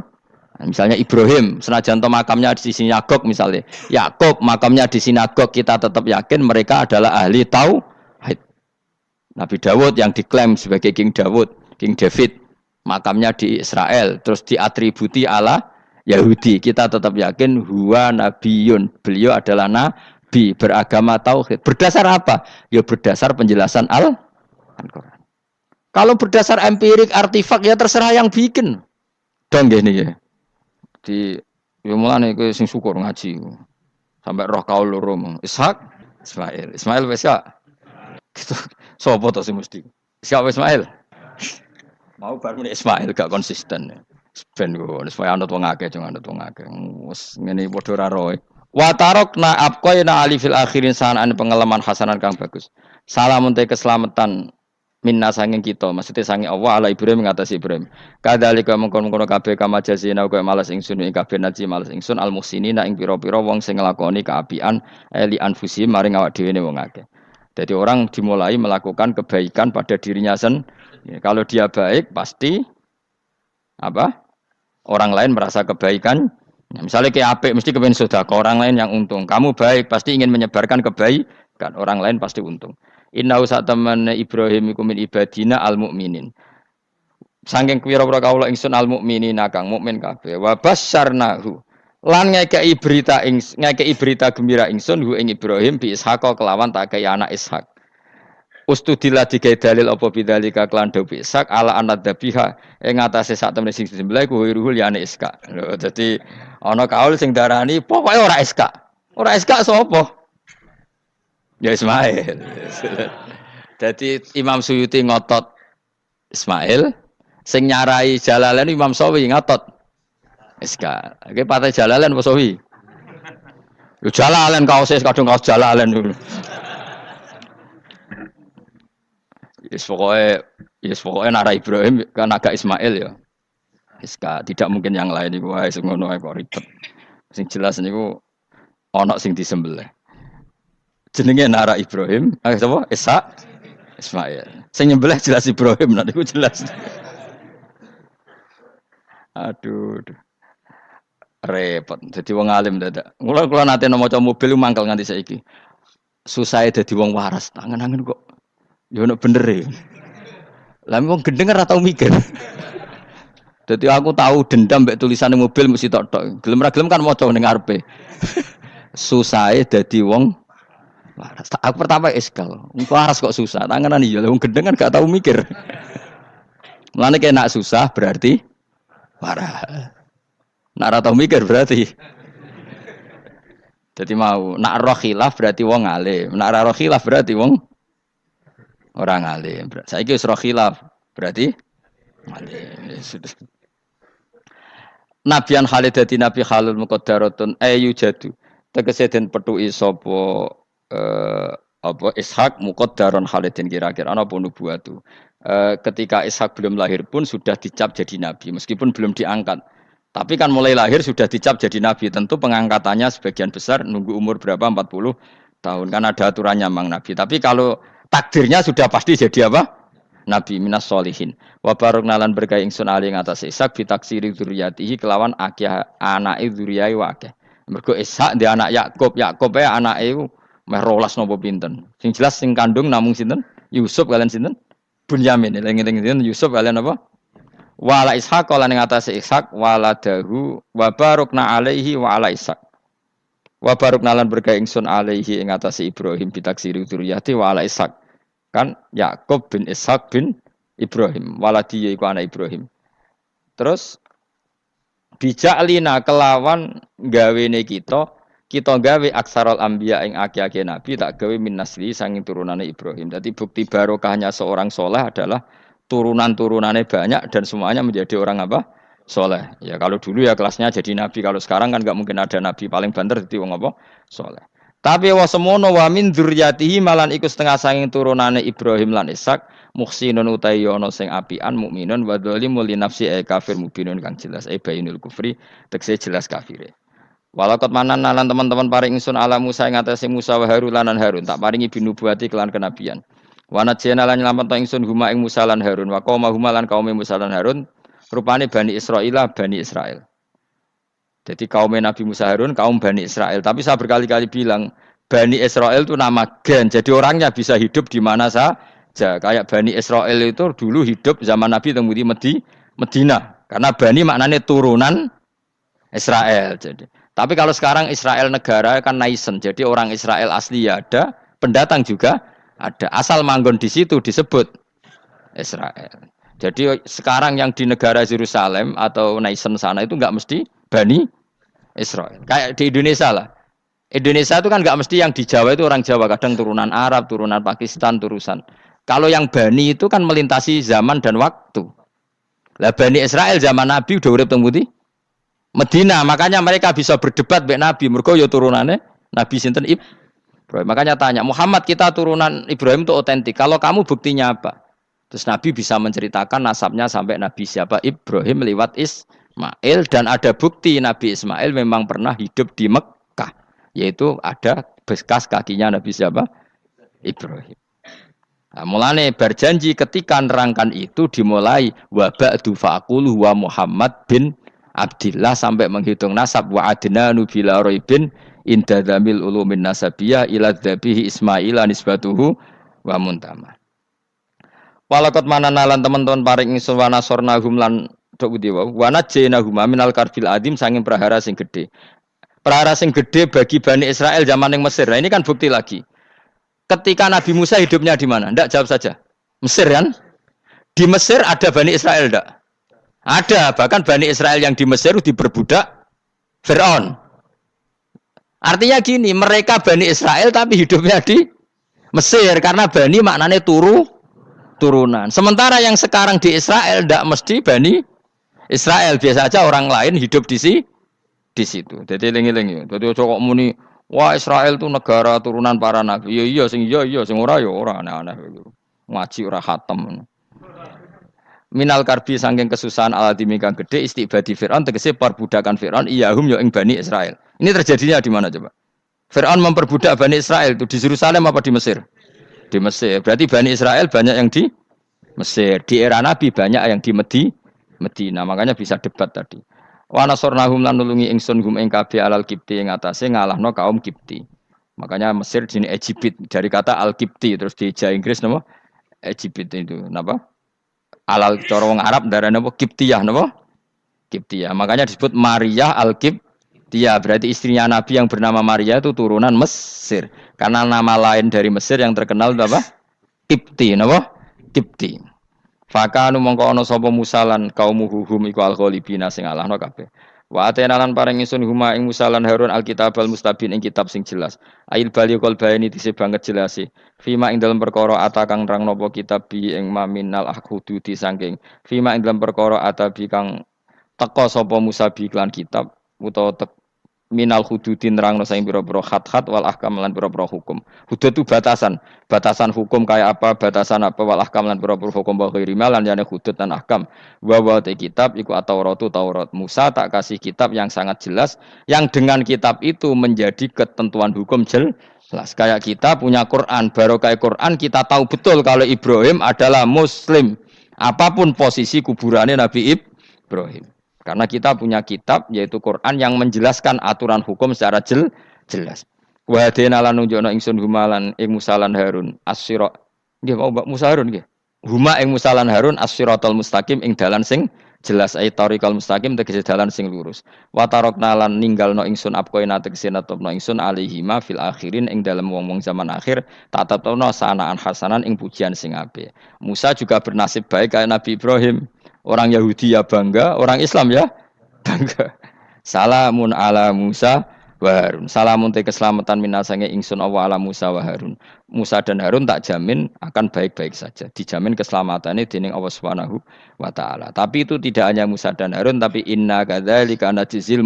Misalnya Ibrahim, senajan makamnya di sini Yakob misalnya. Yakob, makamnya di sinagog kita tetap yakin mereka adalah ahli tahu Nabi Dawud yang diklaim sebagai King Dawud, King David, makamnya di Israel, terus diatributi Allah Yahudi. Kita tetap yakin huwa nabiyun. Beliau adalah nabi beragama tauhid. Berdasar apa? Ya berdasar penjelasan Al-Qur'an. Kalau berdasar empirik artefak ya terserah yang bikin. Dong gini ya. Jadi yo ya mulane kowe sing syukur ngaji. Sampai roh kaul loro Ishak, Ismail. Ismail wis ya. Gitu. Sopo to sing mesti? Siapa Ismail? Mau bar Ismail gak konsisten. Ben kok Ismail anut wong akeh, jangan anut wong akeh. Wes ngene padha Watarok roe. Wa tarokna na ali fil akhirin sanan pengalaman hasanan kang bagus. Salam untuk keselamatan minna sanging kita maksudnya sanging Allah ala Ibrahim ngatasi Ibrahim kadzalika mengkon-mengkon kabeh kama jazina kaya malas ingsun ing kabeh naji malas ingsun al nak ing pira-pira wong sing nglakoni kaapian eli anfusi maring awak dhewe ne wong akeh jadi orang dimulai melakukan kebaikan pada dirinya sen ya, kalau dia baik pasti apa orang lain merasa kebaikan ya, misalnya ke apik mesti kepen sudah orang lain yang untung kamu baik pasti ingin menyebarkan kebaikan orang lain pasti untung Inna usak temen Ibrahim iku min ibadina al mukminin. Sangking kira-kira kaula ingsun al mukminin kang mukmin kabeh. Wa basyarnahu lan ngekei berita ing ngekei berita gembira ingsun hu ing Ibrahim bi Ishaq kelawan tak kaya anak Ishak. Ustudilah dikai dalil apa bidalika klan do Ishak ala anak dabiha ing atase sak temene sing disembelih ku ruhul ya anak Ishak. Lho dadi ana kaul sing darani pokoke ora Ishak. Ora Ishak sapa? Ya Ismail. Jadi Imam Suyuti ngotot Ismail, sing nyarai Jalalain Imam Sowi ngotot. Iska. Oke, partai Jalalain Imam Sowi. Yo Jalalain sih kadung kau Jalalain dulu. Yes, pokoknya, yes, pokoknya narai Ibrahim kan agak Ismail ya. Iska tidak mungkin yang lain ibu, wah semua ngono kok ribet. Sing jelas ku onak sing disembelih jenenge Nara Ibrahim, ah eh, coba, Ishak, Ismail. Sing nyembelih jelas Ibrahim, nanti ku jelas. aduh, aduh. Repot. Jadi wong alim dadak. Mula kula nate maca mobil mangkel nganti saiki. Susah jadi e wong waras, tangan-tangan kok. Ya ono bener ya. Lah wong gendeng ora tau mikir. Jadi aku tahu dendam mbek tulisan mobil mesti tok tok. Gelem ra gelem kan maca ning arepe. Susahe jadi wong Laras. Aku pertama eskal, eh, iskal. Laras kok susah. Tanganan iya. Wong gendeng kan gak tau mikir. [LAUGHS] kayak nak susah berarti marah. Nak ratau mikir berarti. [LAUGHS] Jadi mau nak roh berarti wong alim. Nak rohilah berarti wong orang alim. Saya kira roh khilaf berarti alim. Ya, Nabian Khalid dadi Nabi Khalil Muqaddaratun ayu eh, jadu. Tegese den petuki sapa Eh, apa Ishak daron Khalidin kira-kira apa nubuat tuh. Eh, e, ketika Ishak belum lahir pun sudah dicap jadi nabi meskipun belum diangkat. Tapi kan mulai lahir sudah dicap jadi nabi. Tentu pengangkatannya sebagian besar nunggu umur berapa 40 tahun kan ada aturannya mang nabi. Tapi kalau takdirnya sudah pasti jadi apa? Nabi minas solihin. Wa barok nalan berkah ingsun ali atas Ishak bitaksiri duriyatihi kelawan akeh anake dzurriyyai wa akeh. Mergo Ishak di anak Yakub, Yakub ya anake meh rolas napa pinten. Sing jelas sing kandung namung sinten? Yusuf kalian sinten? Bunyamin. Eling-eling sinten Yusuf kalian apa? Wala Ishaq lan ing atase Ishaq wala dahu wa barokna alaihi wa ala Ishaq. Wa barokna lan berkah ingsun alaihi ing atase Ibrahim bitaksiri dzurriyyati wa ala Ishaq. Kan Yakub bin Ishaq bin Ibrahim, waladi yaiku anak Ibrahim. Terus bijaklina kelawan gawene kita kita gawe aksarol ambia ing aki-aki nabi tak gawe min nasli sanging turunannya Ibrahim. Jadi bukti barokahnya seorang soleh adalah turunan-turunannya banyak dan semuanya menjadi orang apa? Soleh. Ya kalau dulu ya kelasnya jadi nabi, kalau sekarang kan nggak mungkin ada nabi paling banter jadi wong apa? Soleh. Tapi wa semono wa min dzurriyyatihi malan iku setengah sanging turunane Ibrahim lan Ishak muhsinun utai ono sing apian mukminun wa dzalimul li nafsi e kafir mubinun kang jelas e eh, bayinul kufri tegese jelas kafire. Walakot manan nalan teman-teman paring ingsun ala Musa yang atase Musa wa Harun Harun tak paringi binubuati kelan kenabian. Wana jena lan to ingsun huma ing Musa lan Harun wa qauma huma lan kaum Musa lan Harun rupane Bani Israilah Bani Israel. Jadi kaum Nabi Musa Harun kaum Bani Israel. Tapi saya berkali-kali bilang Bani Israel itu nama gen. Jadi orangnya bisa hidup di mana saja. Kayak Bani Israel itu dulu hidup zaman Nabi temui Medi, Medina. Karena Bani maknanya turunan Israel. Jadi tapi kalau sekarang Israel negara kan naisen, jadi orang Israel asli ya ada, pendatang juga ada. Asal manggon di situ disebut Israel. Jadi sekarang yang di negara Yerusalem atau naisen sana itu nggak mesti Bani Israel. Kayak di Indonesia lah. Indonesia itu kan nggak mesti yang di Jawa itu orang Jawa, kadang turunan Arab, turunan Pakistan, turusan. Kalau yang Bani itu kan melintasi zaman dan waktu. Lah Bani Israel zaman Nabi udah urip teng Di Medina, makanya mereka bisa berdebat dengan Nabi. Mereka ya turunannya Nabi sinten Ibrahim. Makanya tanya, Muhammad kita turunan Ibrahim itu otentik. Kalau kamu buktinya apa? Terus Nabi bisa menceritakan nasabnya sampai Nabi siapa? Ibrahim lewat Ismail dan ada bukti Nabi Ismail memang pernah hidup di Mekkah, yaitu ada bekas kakinya Nabi siapa? Ibrahim. Nah, mulane berjanji ketika nerangkan itu dimulai wabak dufakul wa Muhammad bin Abdillah sampai menghitung nasab wa adina nubila roibin inda damil ulumin nasabiyah ila dhabihi ismaila nisbatuhu wa muntama. Walakot nalan teman-teman paring ingsun wa nasorna lan dok budi wa najjayna huma minal karbil adim sangin prahara sing gede. Prahara sing gede bagi Bani Israel zaman yang Mesir. Nah, ini kan bukti lagi. Ketika Nabi Musa hidupnya di mana? Ndak jawab saja. Mesir kan? Di Mesir ada Bani Israel ndak? Ada, bahkan Bani Israel yang di Mesir diperbudak Fir'aun. Artinya gini, mereka Bani Israel tapi hidupnya di Mesir karena Bani maknanya turu turunan. Sementara yang sekarang di Israel tidak mesti Bani Israel biasa aja orang lain hidup di si di situ. Jadi lengi-lengi. Ya. Jadi cocok muni Wah Israel tuh negara turunan para nabi. Iya iya sing iya iya sing ora ya ora aneh-aneh. Gitu. Ngaji ora khatam minal karbi sangking kesusahan ala dimingkang gede istiqbadi Fir'aun tegesi perbudakan Fir'aun iyahum yo ing Bani Israel. Ini terjadinya di mana coba? Fir'aun memperbudak Bani Israel itu di Yerusalem apa di Mesir? Di Mesir. Berarti Bani Israel banyak yang di Mesir. Di era Nabi banyak yang di Medi Medina. Makanya bisa debat tadi. wana sornahum lan nulungi ingsun gum ing kabeh alal kipti ing atase ngalahno kaum kipti. Makanya Mesir di Egypt dari kata al kipti terus di Inggris nama Egypt itu. Napa? Alal cara Arab darah napa Kiptiyah napa? Kiptiyah. Makanya disebut Maria Al-Kiptiyah. Berarti istrinya Nabi yang bernama Maria itu turunan Mesir. Karena nama lain dari Mesir yang terkenal itu apa? Kipti napa? Kipti. Fakanu mongko ana sapa musalan kaumuhum iku al-ghalibina sing alahno Wa atena lan paring ingsun huma ing Musa lan Harun alkitab al mustabin ing kitab sing jelas. Ail baliqol bayani dise banget jelas jelasi. Fima ing dalam perkara atakang rang nopo kitab bi ing maminal hududi sangking. Fima ing dalam perkara atabi kang teko sapa Musa bi klan kitab utawa tek minal hududin rangno saing biro-biro khat-khat wal ahkam lan biro-biro hukum. Hudud itu batasan, batasan hukum kayak apa, batasan apa wal ahkam lan biro-biro hukum bahwa ghairima lan jadi hudud dan ahkam. bahwa wa kitab iku atau rotu Taurat. Musa tak kasih kitab yang sangat jelas yang dengan kitab itu menjadi ketentuan hukum jelas. Kayak kita punya Quran, baru kayak Quran kita tahu betul kalau Ibrahim adalah muslim. Apapun posisi kuburannya Nabi Ibrahim. Karena kita punya kitab yaitu Quran yang menjelaskan aturan hukum secara jel, jelas. Wa hadina lan nunjukna ingsun humalan ing musalan Harun as Nggih mau Mbak Musa Harun nggih. Huma ing musalan Harun as-siratal mustaqim ing dalan sing jelas ai tariqal mustaqim tegese dalan sing lurus. Wa tarokna lan ninggalno ingsun apkoina tegese natopno ingsun ma fil akhirin ing dalem wong-wong zaman akhir tatatono sanaan hasanan ing pujian sing apik. Musa juga bernasib baik kaya Nabi Ibrahim. Orang Yahudi ya bangga, orang Islam ya bangga. Salamun ala Musa wa Harun. Salamun te keselamatan minasange ingsun Allah ala Musa wa Harun. Musa dan Harun tak jamin akan baik-baik saja. Dijamin keselamatannya dening Allah Subhanahu wa taala. Tapi itu tidak hanya Musa dan Harun tapi inna kadzalika najzil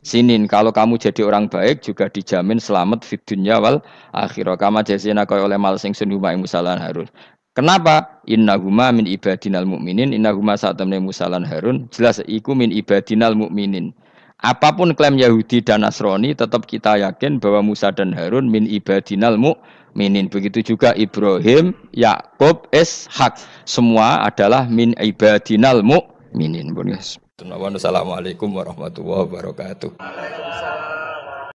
sinin. Kalau kamu jadi orang baik juga dijamin selamat fit dunya wal akhirah. Kama jazina kaya oleh mal sing Musa lan Harun. Kenapa? inna huma min ibadinal mu'minin, inna huma saat temen Musa dan Harun, jelas iku min ibadinal mu'minin. Apapun klaim Yahudi dan Nasrani tetap kita yakin bahwa Musa dan Harun min ibadinal mu'minin. Begitu juga Ibrahim, Yakob Ishak semua adalah min ibadinal mu'minin. Assalamualaikum warahmatullahi wabarakatuh.